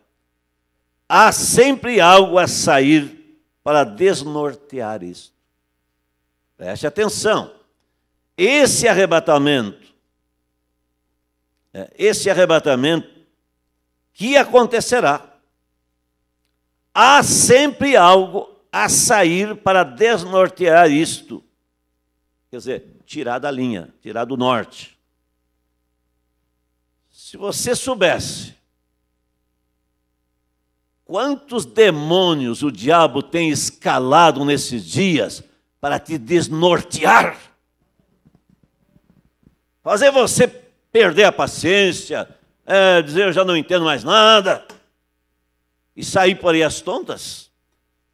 há sempre algo a sair para desnortear isso. Preste atenção. Esse arrebatamento, é, esse arrebatamento que acontecerá, Há sempre algo a sair para desnortear isto. Quer dizer, tirar da linha, tirar do norte. Se você soubesse quantos demônios o diabo tem escalado nesses dias para te desnortear, fazer você perder a paciência, é, dizer eu já não entendo mais nada e sair por aí as tontas?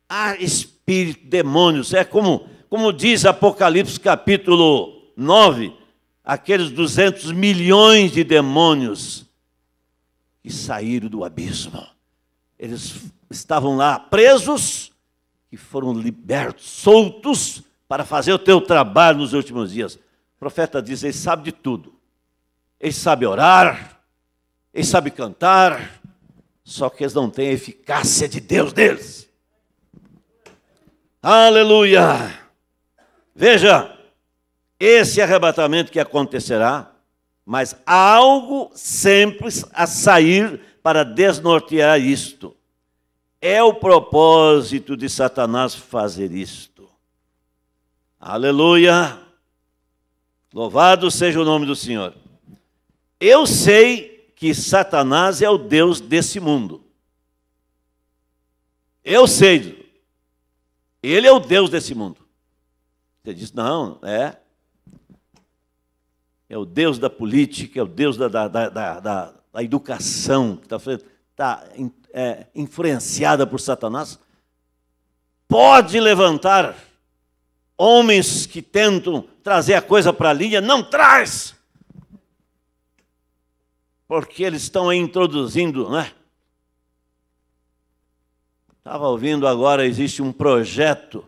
Ah, espírito, demônios, é como, como diz Apocalipse capítulo 9, aqueles 200 milhões de demônios que saíram do abismo. Eles estavam lá presos e foram libertos, soltos para fazer o teu trabalho nos últimos dias. O profeta diz: Ele sabe de tudo. Ele sabe orar, ele sabe cantar, só que eles não têm a eficácia de Deus neles. Aleluia! Veja, esse arrebatamento que acontecerá, mas há algo sempre a sair para desnortear isto. É o propósito de Satanás fazer isto. Aleluia! Louvado seja o nome do Senhor. Eu sei que Satanás é o Deus desse mundo. Eu sei. Ele é o Deus desse mundo. Você diz, não, é. É o Deus da política, é o Deus da, da, da, da, da educação, que está tá, tá é, influenciada por Satanás. Pode levantar homens que tentam trazer a coisa para a linha, não traz! porque eles estão introduzindo, né? Estava ouvindo agora, existe um projeto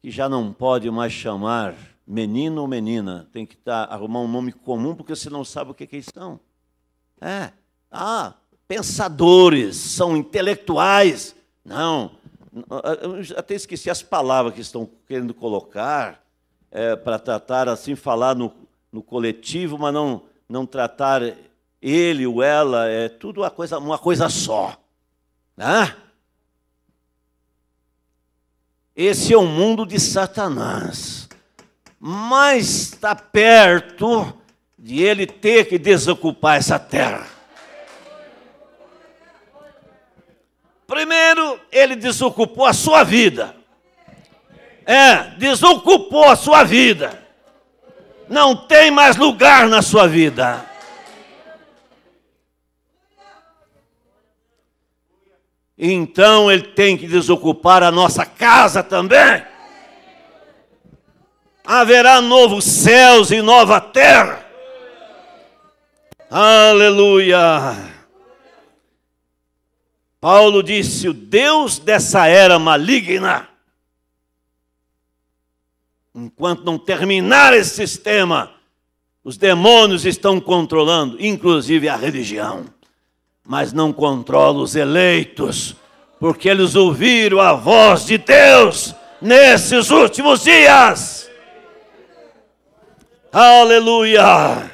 que já não pode mais chamar menino ou menina, tem que tá, arrumar um nome comum, porque você não sabe o que, que eles são. É, ah, pensadores, são intelectuais. Não, eu até esqueci as palavras que estão querendo colocar é, para tratar, assim, falar no, no coletivo, mas não, não tratar ele, o ela, é tudo uma coisa, uma coisa só. Né? Esse é o mundo de Satanás. Mas está perto de ele ter que desocupar essa terra. Primeiro, ele desocupou a sua vida. É, desocupou a sua vida. Não tem mais lugar na sua vida. Então ele tem que desocupar a nossa casa também. Haverá novos céus e nova terra. Aleluia. Paulo disse: o Deus dessa era maligna, enquanto não terminar esse sistema, os demônios estão controlando, inclusive a religião mas não controla os eleitos, porque eles ouviram a voz de Deus nesses últimos dias. Aleluia!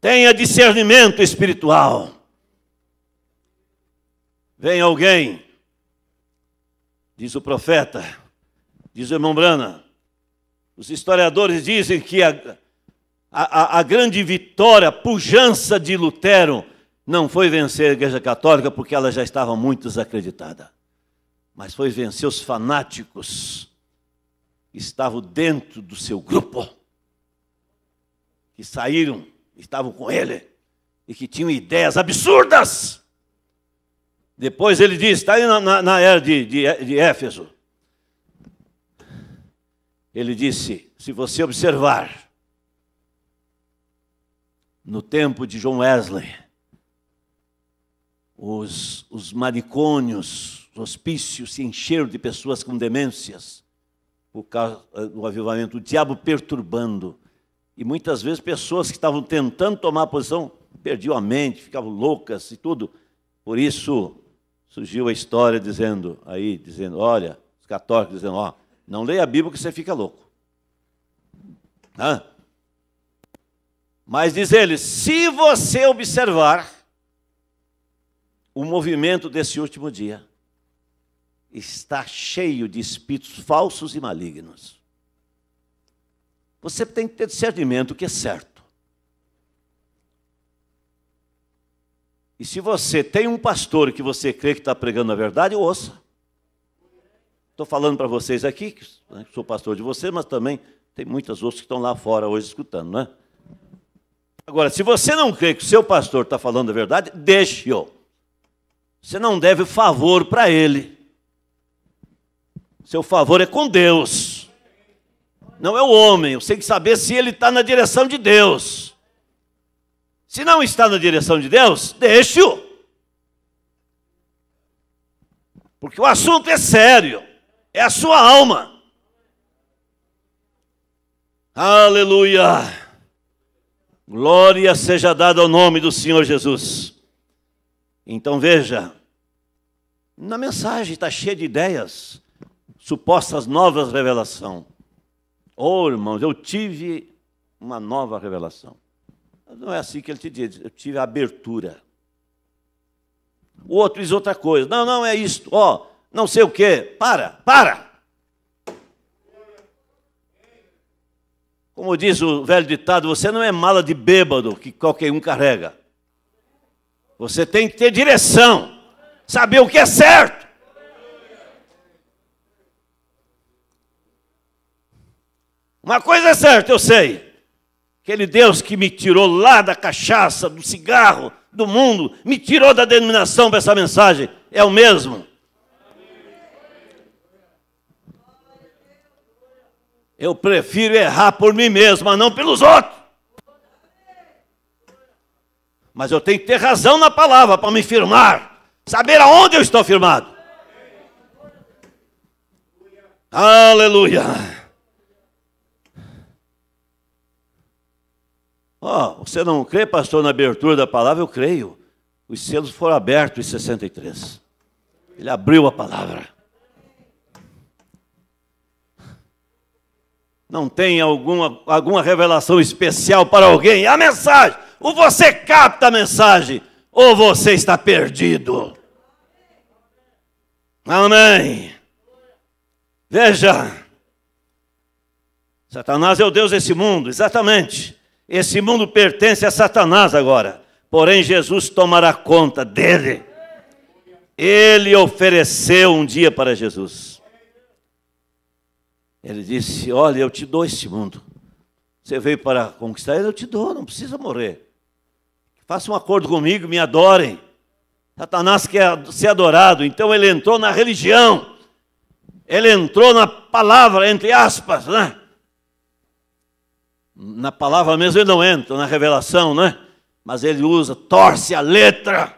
Tenha discernimento espiritual. Vem alguém, diz o profeta, diz o irmão Brana. Os historiadores dizem que a, a, a, grande vitória, a pujança de Lutero não foi vencer a Igreja Católica, porque ela já estava muito desacreditada, mas foi vencer os fanáticos que estavam dentro do seu grupo, que saíram, estavam com ele e que tinham ideias absurdas. Depois ele diz, está aí na, na, na era de, de, de Éfeso. Ele disse: se você observar, no tempo de John Wesley, os, os manicônios, os hospícios se encheram de pessoas com demências por causa eh, do avivamento, o diabo perturbando. E muitas vezes pessoas que estavam tentando tomar posição perdiam a mente, ficavam loucas e tudo. Por isso surgiu a história dizendo aí, dizendo, olha, os católicos dizendo, ó, não leia a Bíblia que você fica louco. Hã? Mas diz ele: se você observar o movimento desse último dia, está cheio de espíritos falsos e malignos. Você tem que ter discernimento o que é certo. E se você tem um pastor que você crê que está pregando a verdade, ouça. Estou falando para vocês aqui, que sou pastor de vocês, mas também tem muitas outras que estão lá fora hoje escutando, não é? Agora, se você não crê que o seu pastor está falando a verdade, deixe-o. Você não deve favor para ele. Seu favor é com Deus. Não é o homem. Você tem que saber se ele está na direção de Deus. Se não está na direção de Deus, deixe-o. Porque o assunto é sério. É a sua alma. Aleluia. Glória seja dada ao nome do Senhor Jesus. Então veja, na mensagem está cheia de ideias, supostas novas revelação. Oh, irmãos, eu tive uma nova revelação. Não é assim que ele te diz, eu tive a abertura. O outro diz outra coisa. Não, não, é isto. Ó, oh, não sei o quê. Para, para. Como diz o velho ditado, você não é mala de bêbado que qualquer um carrega. Você tem que ter direção, saber o que é certo. Uma coisa é certa, eu sei. Aquele Deus que me tirou lá da cachaça, do cigarro, do mundo, me tirou da denominação para essa mensagem, é o mesmo. Eu prefiro errar por mim mesmo, mas não pelos outros. Mas eu tenho que ter razão na palavra para me firmar, saber aonde eu estou firmado. Aleluia. Ó, oh, você não crê, pastor, na abertura da palavra? Eu creio. Os selos foram abertos em 63. Ele abriu a palavra. não tem alguma, alguma revelação especial para alguém, a mensagem, ou você capta a mensagem, ou você está perdido. Amém. Veja, Satanás é o Deus desse mundo, exatamente. Esse mundo pertence a Satanás agora, porém Jesus tomará conta dele. Ele ofereceu um dia para Jesus. Ele disse: Olha, eu te dou este mundo. Você veio para conquistar ele, eu te dou, não precisa morrer. Faça um acordo comigo, me adorem. Satanás quer ser adorado, então ele entrou na religião. Ele entrou na palavra, entre aspas, né? Na palavra mesmo ele não entra, na revelação, né? Mas ele usa, torce a letra.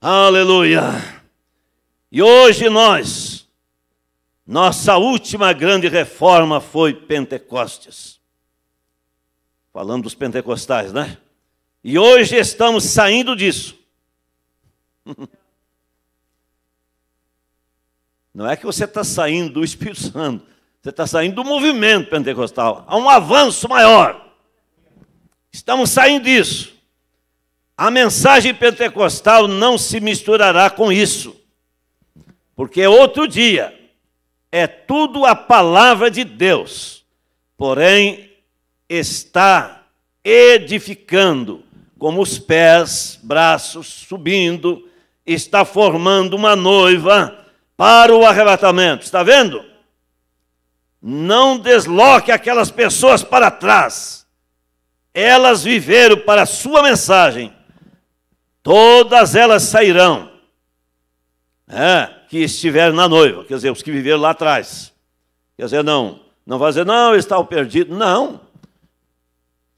Aleluia. E hoje nós nossa última grande reforma foi Pentecostes. Falando dos pentecostais, né? E hoje estamos saindo disso. Não é que você está saindo do Espírito Santo, você está saindo do movimento pentecostal. Há um avanço maior. Estamos saindo disso. A mensagem pentecostal não se misturará com isso, porque é outro dia é tudo a palavra de Deus, porém está edificando, como os pés, braços subindo, está formando uma noiva para o arrebatamento. Está vendo? Não desloque aquelas pessoas para trás. Elas viveram para a sua mensagem. Todas elas sairão. É que estiveram na noiva, quer dizer, os que viveram lá atrás. Quer dizer, não, não vai dizer, não, eles estavam perdidos. Não.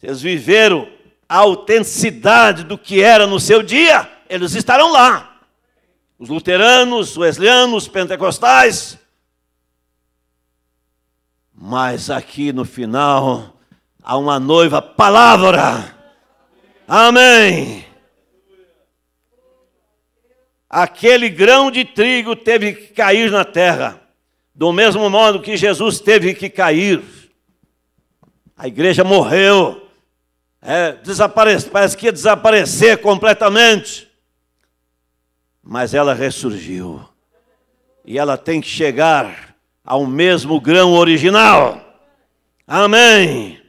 Eles viveram a autenticidade do que era no seu dia, eles estarão lá. Os luteranos, os os pentecostais. Mas aqui no final, há uma noiva palavra. Amém aquele grão de trigo teve que cair na terra, do mesmo modo que Jesus teve que cair. A igreja morreu, é, desaparece, parece que ia desaparecer completamente, mas ela ressurgiu, e ela tem que chegar ao mesmo grão original. Amém.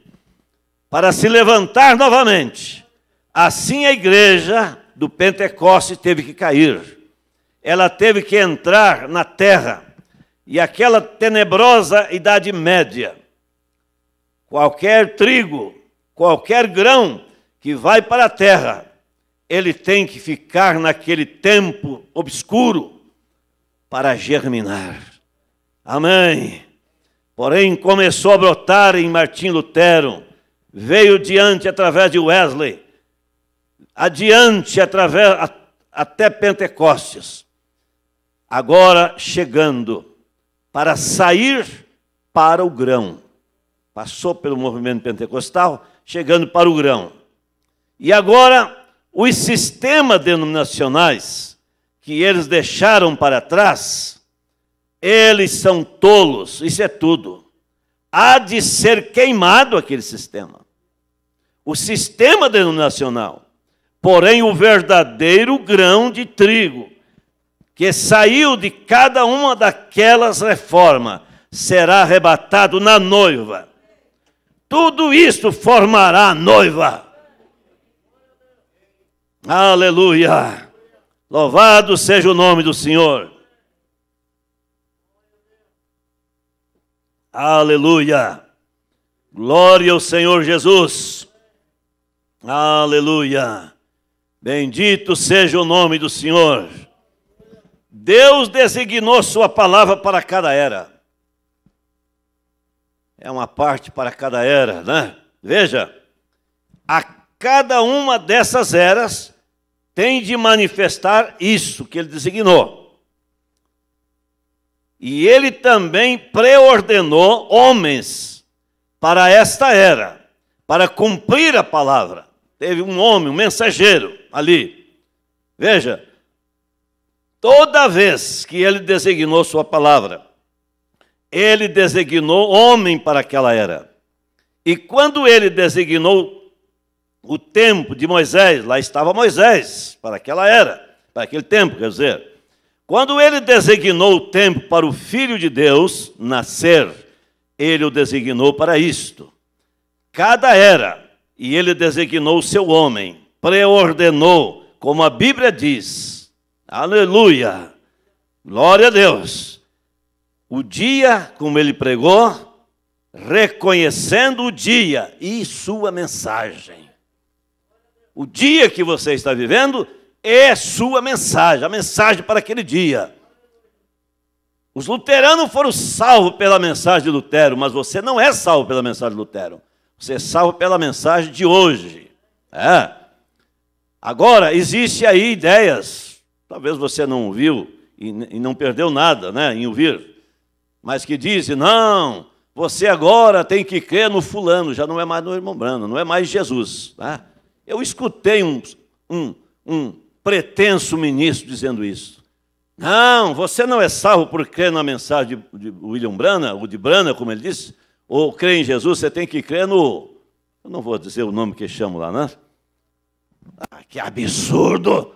Para se levantar novamente. Assim a igreja do Pentecoste teve que cair ela teve que entrar na terra. E aquela tenebrosa Idade Média, qualquer trigo, qualquer grão que vai para a terra, ele tem que ficar naquele tempo obscuro para germinar. Amém. Porém, começou a brotar em Martim Lutero, veio diante através de Wesley, adiante através até Pentecostes agora chegando para sair para o grão. Passou pelo movimento pentecostal, chegando para o grão. E agora, os sistemas denominacionais que eles deixaram para trás, eles são tolos, isso é tudo. Há de ser queimado aquele sistema. O sistema denominacional, porém, o verdadeiro grão de trigo que saiu de cada uma daquelas reformas será arrebatado na noiva. Tudo isso formará a noiva. Aleluia! Louvado seja o nome do Senhor. Aleluia! Glória ao Senhor Jesus. Aleluia! Bendito seja o nome do Senhor. Deus designou sua palavra para cada era. É uma parte para cada era, né? Veja, a cada uma dessas eras tem de manifestar isso que ele designou. E ele também preordenou homens para esta era, para cumprir a palavra. Teve um homem, um mensageiro ali. Veja, Toda vez que ele designou sua palavra, ele designou homem para aquela era. E quando ele designou o tempo de Moisés, lá estava Moisés para aquela era, para aquele tempo, quer dizer. Quando ele designou o tempo para o filho de Deus nascer, ele o designou para isto. Cada era, e ele designou o seu homem, preordenou, como a Bíblia diz, Aleluia! Glória a Deus! O dia, como ele pregou, reconhecendo o dia e sua mensagem. O dia que você está vivendo é sua mensagem, a mensagem para aquele dia. Os luteranos foram salvos pela mensagem de Lutero, mas você não é salvo pela mensagem de Lutero. Você é salvo pela mensagem de hoje. É. Agora, existe aí ideias talvez você não ouviu e, não perdeu nada né, em ouvir, mas que diz: não, você agora tem que crer no fulano, já não é mais no irmão Brano, não é mais Jesus. Tá? Eu escutei um, um, um pretenso ministro dizendo isso. Não, você não é salvo por crer na mensagem de, de William Brana, ou de Brana, como ele disse, ou crer em Jesus, você tem que crer no. Eu não vou dizer o nome que chamo lá, né? Ah, que absurdo!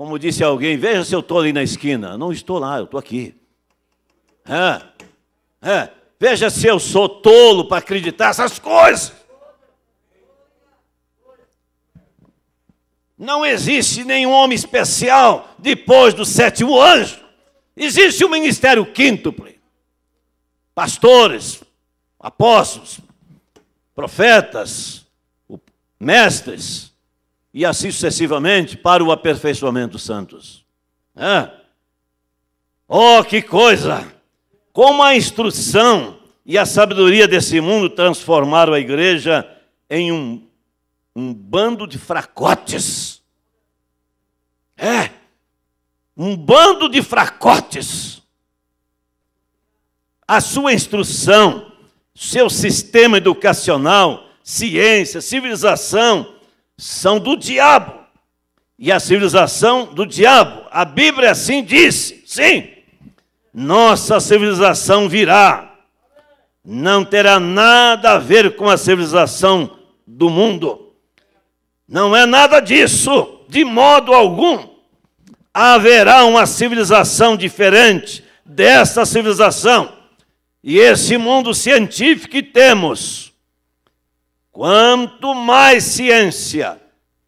Como disse alguém, veja se eu estou ali na esquina. Não estou lá, eu estou aqui. É, é. Veja se eu sou tolo para acreditar essas coisas. Não existe nenhum homem especial depois do sétimo anjo. Existe um ministério quíntuple. Pastores, apóstolos, profetas, mestres, e assim sucessivamente para o aperfeiçoamento dos santos. É. Oh, que coisa! Como a instrução e a sabedoria desse mundo transformaram a igreja em um, um bando de fracotes. É, um bando de fracotes. A sua instrução, seu sistema educacional, ciência, civilização, são do diabo. E a civilização do diabo. A Bíblia assim disse. Sim. Nossa civilização virá. Não terá nada a ver com a civilização do mundo. Não é nada disso, de modo algum. Haverá uma civilização diferente dessa civilização. E esse mundo científico que temos Quanto mais ciência,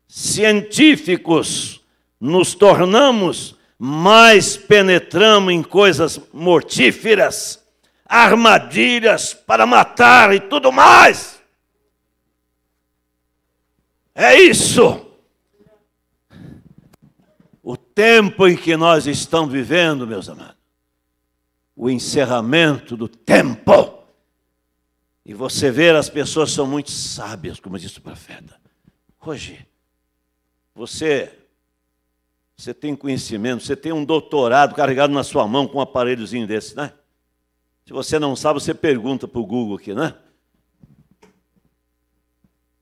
científicos nos tornamos, mais penetramos em coisas mortíferas, armadilhas para matar e tudo mais. É isso. O tempo em que nós estamos vivendo, meus amados, o encerramento do tempo e você vê, as pessoas são muito sábias, como diz o profeta. Hoje, você, você tem conhecimento, você tem um doutorado carregado na sua mão com um aparelhozinho desse, né? Se você não sabe, você pergunta para o Google aqui, né?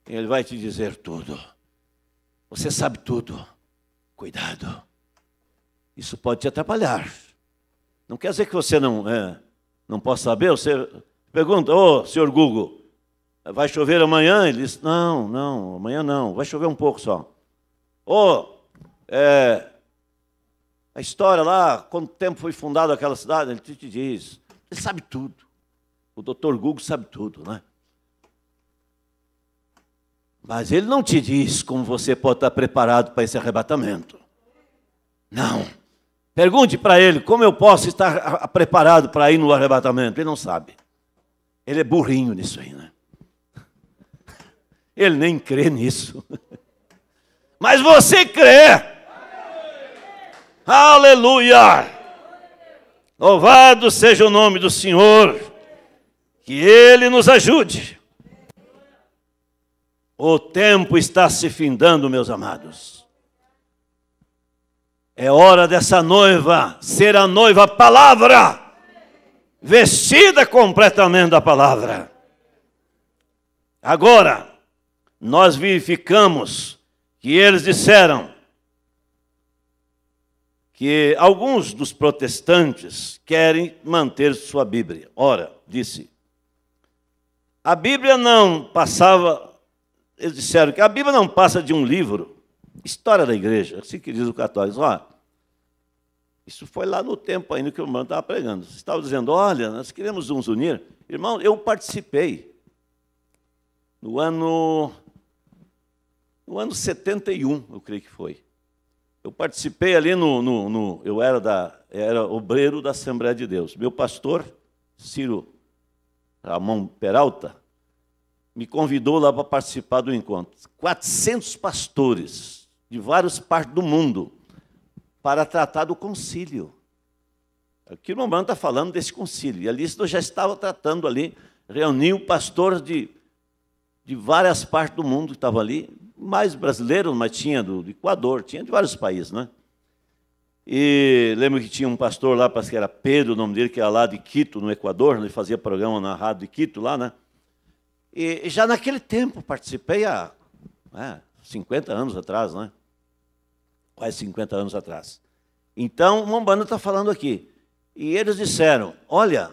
Ele vai te dizer tudo. Você sabe tudo. Cuidado. Isso pode te atrapalhar. Não quer dizer que você não, é, não possa saber, você Pergunta, ô, oh, senhor Google, vai chover amanhã? Ele diz, não, não, amanhã não, vai chover um pouco só. Ô, oh, é, a história lá, quanto tempo foi fundada aquela cidade? Ele te diz, ele sabe tudo. O doutor Google sabe tudo, né? Mas ele não te diz como você pode estar preparado para esse arrebatamento. Não. Pergunte para ele como eu posso estar preparado para ir no arrebatamento. Ele não sabe. Ele é burrinho nisso aí, né? Ele nem crê nisso. Mas você crê. Aleluia! Louvado seja o nome do Senhor. Que ele nos ajude. O tempo está se findando, meus amados. É hora dessa noiva ser a noiva palavra vestida completamente da palavra. Agora, nós verificamos que eles disseram que alguns dos protestantes querem manter sua Bíblia. Ora, disse, a Bíblia não passava, eles disseram que a Bíblia não passa de um livro, história da igreja, assim que diz o católico, ó, isso foi lá no tempo ainda que o irmão estava pregando. Você estava dizendo, olha, nós queremos nos unir. Irmão, eu participei no ano, no ano 71, eu creio que foi. Eu participei ali no, no, no eu era, da, era obreiro da Assembleia de Deus. Meu pastor, Ciro Ramon Peralta, me convidou lá para participar do encontro. 400 pastores de várias partes do mundo para tratar do concílio. Aqui o Mombrano está falando desse concílio. E Alício já estava tratando ali, reuniu pastores de, de várias partes do mundo que estavam ali, mais brasileiros, mas tinha do, do, Equador, tinha de vários países, né? E lembro que tinha um pastor lá, parece que era Pedro, o nome dele, que era lá de Quito, no Equador, ele fazia programa na rádio de Quito lá, né? E já naquele tempo participei há é, né, 50 anos atrás, né? quase 50 anos atrás. Então, Mombano está falando aqui. E eles disseram: olha,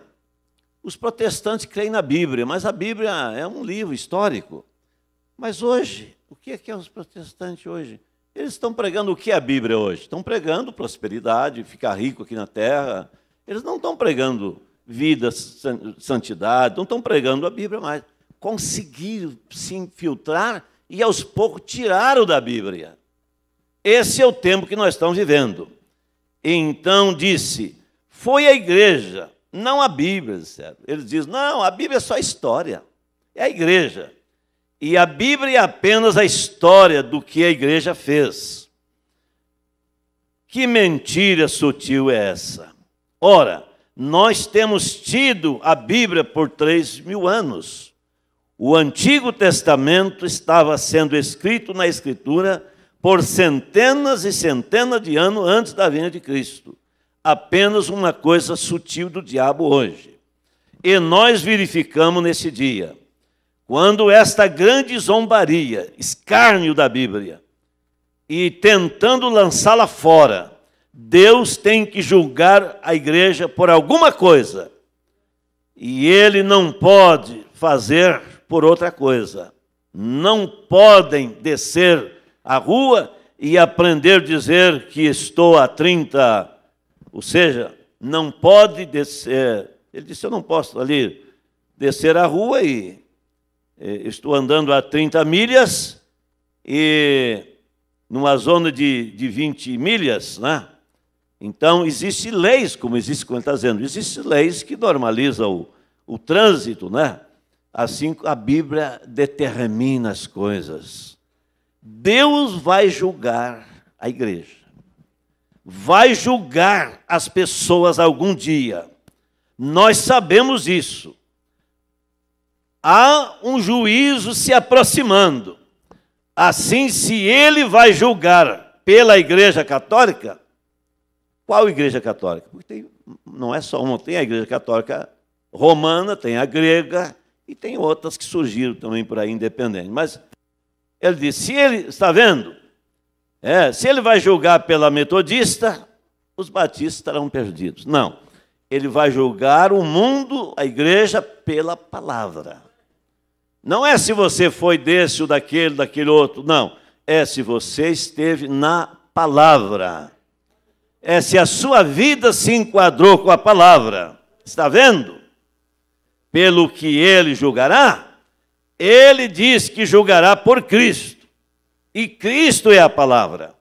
os protestantes creem na Bíblia, mas a Bíblia é um livro histórico. Mas hoje, o que é que é os protestantes hoje? Eles estão pregando o que é a Bíblia hoje? Estão pregando prosperidade, ficar rico aqui na terra. Eles não estão pregando vida, santidade, não estão pregando a Bíblia mais. Conseguiram se infiltrar e aos poucos tiraram da Bíblia. Esse é o tempo que nós estamos vivendo. Então disse: Foi a igreja, não a Bíblia, certo? Ele diz, Não, a Bíblia é só a história, é a igreja. E a Bíblia é apenas a história do que a igreja fez. Que mentira sutil é essa? Ora, nós temos tido a Bíblia por três mil anos. O Antigo Testamento estava sendo escrito na Escritura por centenas e centenas de anos antes da vinda de Cristo. Apenas uma coisa sutil do diabo hoje. E nós verificamos nesse dia, quando esta grande zombaria, escárnio da Bíblia, e tentando lançá-la fora, Deus tem que julgar a igreja por alguma coisa. E ele não pode fazer por outra coisa. Não podem descer à rua e aprender a dizer que estou a 30, ou seja, não pode descer. Ele disse: Eu não posso ali descer a rua e eh, estou andando a 30 milhas e numa zona de, de 20 milhas, né? Então, existem leis, como existe, como ele está dizendo, existem leis que normalizam o, o trânsito, né? Assim a Bíblia determina as coisas. Deus vai julgar a igreja. Vai julgar as pessoas algum dia. Nós sabemos isso. Há um juízo se aproximando. Assim, se ele vai julgar pela Igreja Católica, qual Igreja Católica? Porque tem, não é só uma, tem a Igreja Católica romana, tem a grega e tem outras que surgiram também por aí independente. Mas ele diz: se ele, está vendo? É, se ele vai julgar pela metodista, os batistas estarão perdidos. Não. Ele vai julgar o mundo, a igreja, pela palavra. Não é se você foi desse ou daquele, daquele outro, não. É se você esteve na palavra. É se a sua vida se enquadrou com a palavra. Está vendo? Pelo que ele julgará, ele diz que julgará por Cristo. E Cristo é a palavra.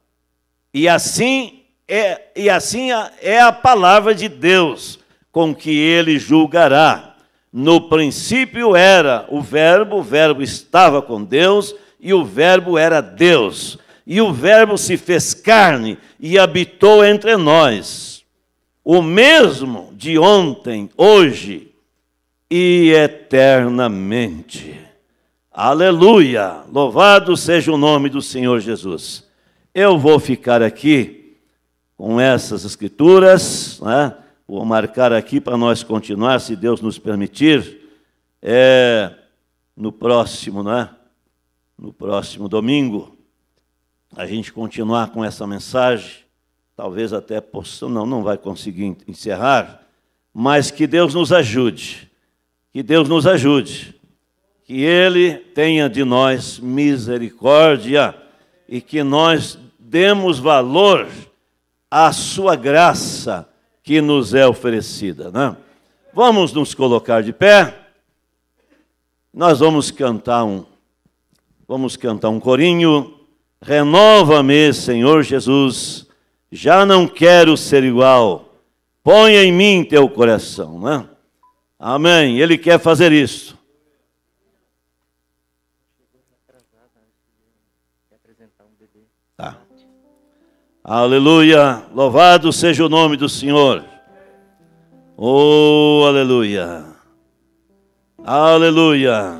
E assim é, e assim é a palavra de Deus com que ele julgará. No princípio era o Verbo, o Verbo estava com Deus e o Verbo era Deus. E o Verbo se fez carne e habitou entre nós. O mesmo de ontem, hoje e eternamente. Aleluia! Louvado seja o nome do Senhor Jesus. Eu vou ficar aqui com essas escrituras, né? vou marcar aqui para nós continuar, se Deus nos permitir, é, no próximo, né? no próximo domingo, a gente continuar com essa mensagem, talvez até possa, não, não vai conseguir encerrar, mas que Deus nos ajude, que Deus nos ajude que Ele tenha de nós misericórdia e que nós demos valor à Sua graça que nos é oferecida. Né? Vamos nos colocar de pé. Nós vamos cantar um, vamos cantar um corinho. Renova-me, Senhor Jesus. Já não quero ser igual. Ponha em mim teu coração, né? Amém. Ele quer fazer isso. Aleluia! Louvado seja o nome do Senhor. Oh, aleluia! Aleluia!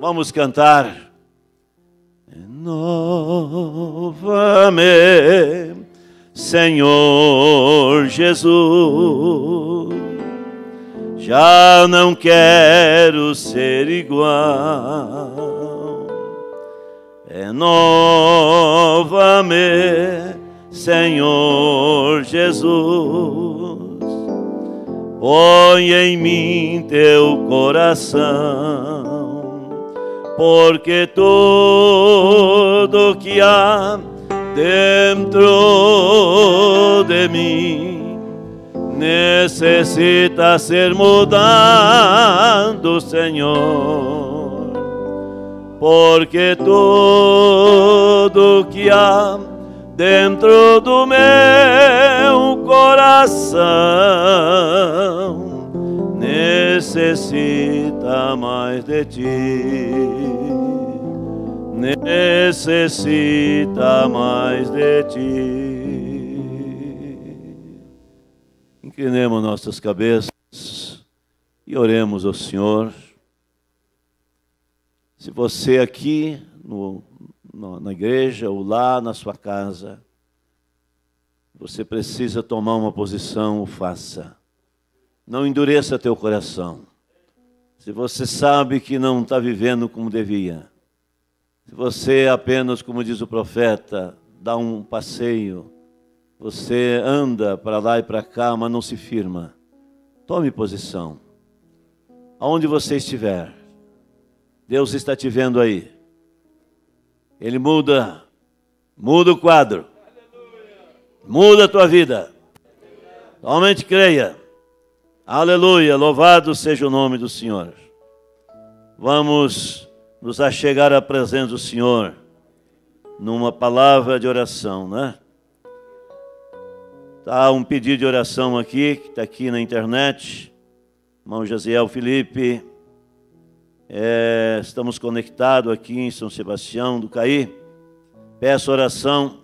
Vamos cantar. Renova-me, Senhor Jesus. Já não quero ser igual. Renova-me. Senhor Jesus. Põe em mim teu coração, porque tudo que há dentro de mim necessita ser mudado, Senhor, porque tudo que há dentro do meu coração necessita mais de ti, necessita mais de ti. Inclinemos nossas cabeças e oremos ao Senhor. Se você aqui no no, na igreja ou lá na sua casa, você precisa tomar uma posição, o faça. Não endureça teu coração. Se você sabe que não está vivendo como devia, se você é apenas, como diz o profeta, dá um passeio, você anda para lá e para cá, mas não se firma. Tome posição. Aonde você estiver, Deus está te vendo aí. Ele muda, muda o quadro, muda a tua vida. Somente creia. Aleluia, louvado seja o nome do Senhor. Vamos nos achegar à presença do Senhor numa palavra de oração, né? Tá um pedido de oração aqui, que está aqui na internet. Irmão Josiel Felipe, é, estamos conectados aqui em São Sebastião do Caí. Peço oração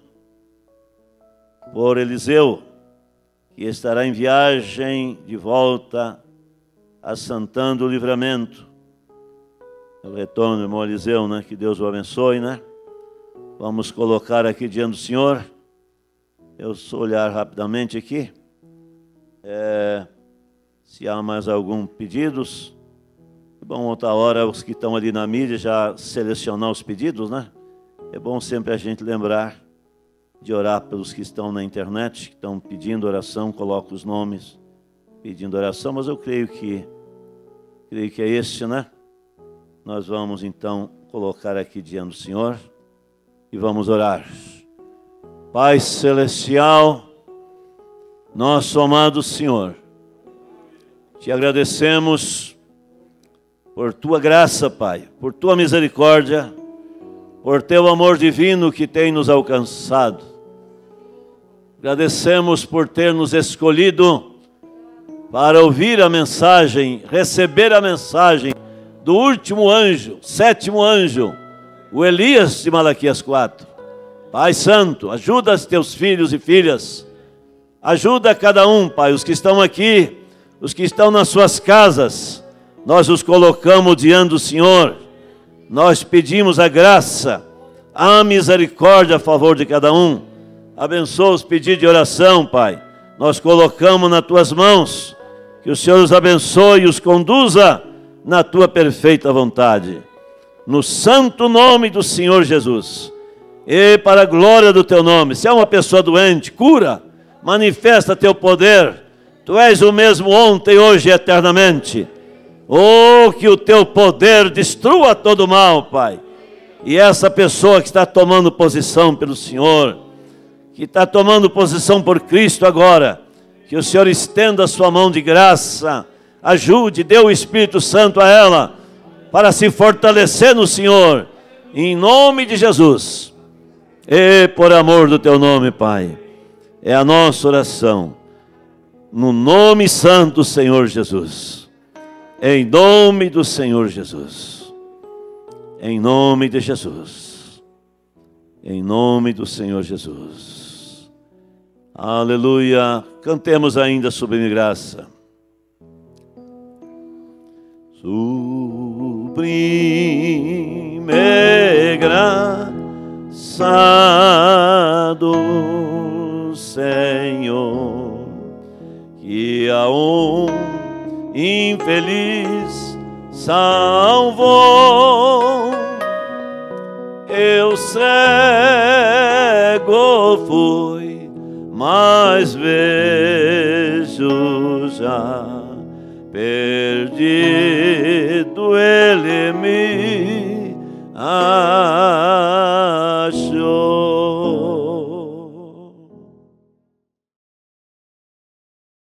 por Eliseu, que estará em viagem de volta a Santana do Livramento. Eu é o retorno irmão Eliseu, né? Que Deus o abençoe, né? Vamos colocar aqui diante do Senhor. Eu só olhar rapidamente aqui. É, se há mais algum pedidos. É bom outra hora os que estão ali na mídia já selecionar os pedidos, né? É bom sempre a gente lembrar de orar pelos que estão na internet, que estão pedindo oração, coloca os nomes pedindo oração, mas eu creio que creio que é este, né? Nós vamos então colocar aqui diante do Senhor e vamos orar. Pai celestial, nosso amado Senhor, te agradecemos por tua graça, Pai, por tua misericórdia, por teu amor divino que tem nos alcançado. Agradecemos por ter nos escolhido para ouvir a mensagem, receber a mensagem do último anjo, sétimo anjo, o Elias de Malaquias 4. Pai Santo, ajuda os teus filhos e filhas, ajuda cada um, Pai, os que estão aqui, os que estão nas suas casas nós os colocamos diante do Senhor, nós pedimos a graça, a misericórdia a favor de cada um. Abençoa os pedidos de oração, Pai. Nós colocamos nas tuas mãos. Que o Senhor os abençoe e os conduza na tua perfeita vontade. No santo nome do Senhor Jesus. E para a glória do teu nome. Se é uma pessoa doente, cura, manifesta teu poder. Tu és o mesmo ontem, hoje e eternamente. Oh, que o teu poder destrua todo mal, Pai. E essa pessoa que está tomando posição pelo Senhor, que está tomando posição por Cristo agora, que o Senhor estenda a sua mão de graça, ajude, dê o Espírito Santo a ela, para se fortalecer no Senhor, em nome de Jesus. E por amor do teu nome, Pai, é a nossa oração, no nome santo, Senhor Jesus. Em nome do Senhor Jesus. Em nome de Jesus. Em nome do Senhor Jesus. Aleluia. Cantemos ainda sobre graça. Sublime graça do Senhor, que aonde infeliz salvou. Eu cego fui, mas vejo já. Perdido ele me ah,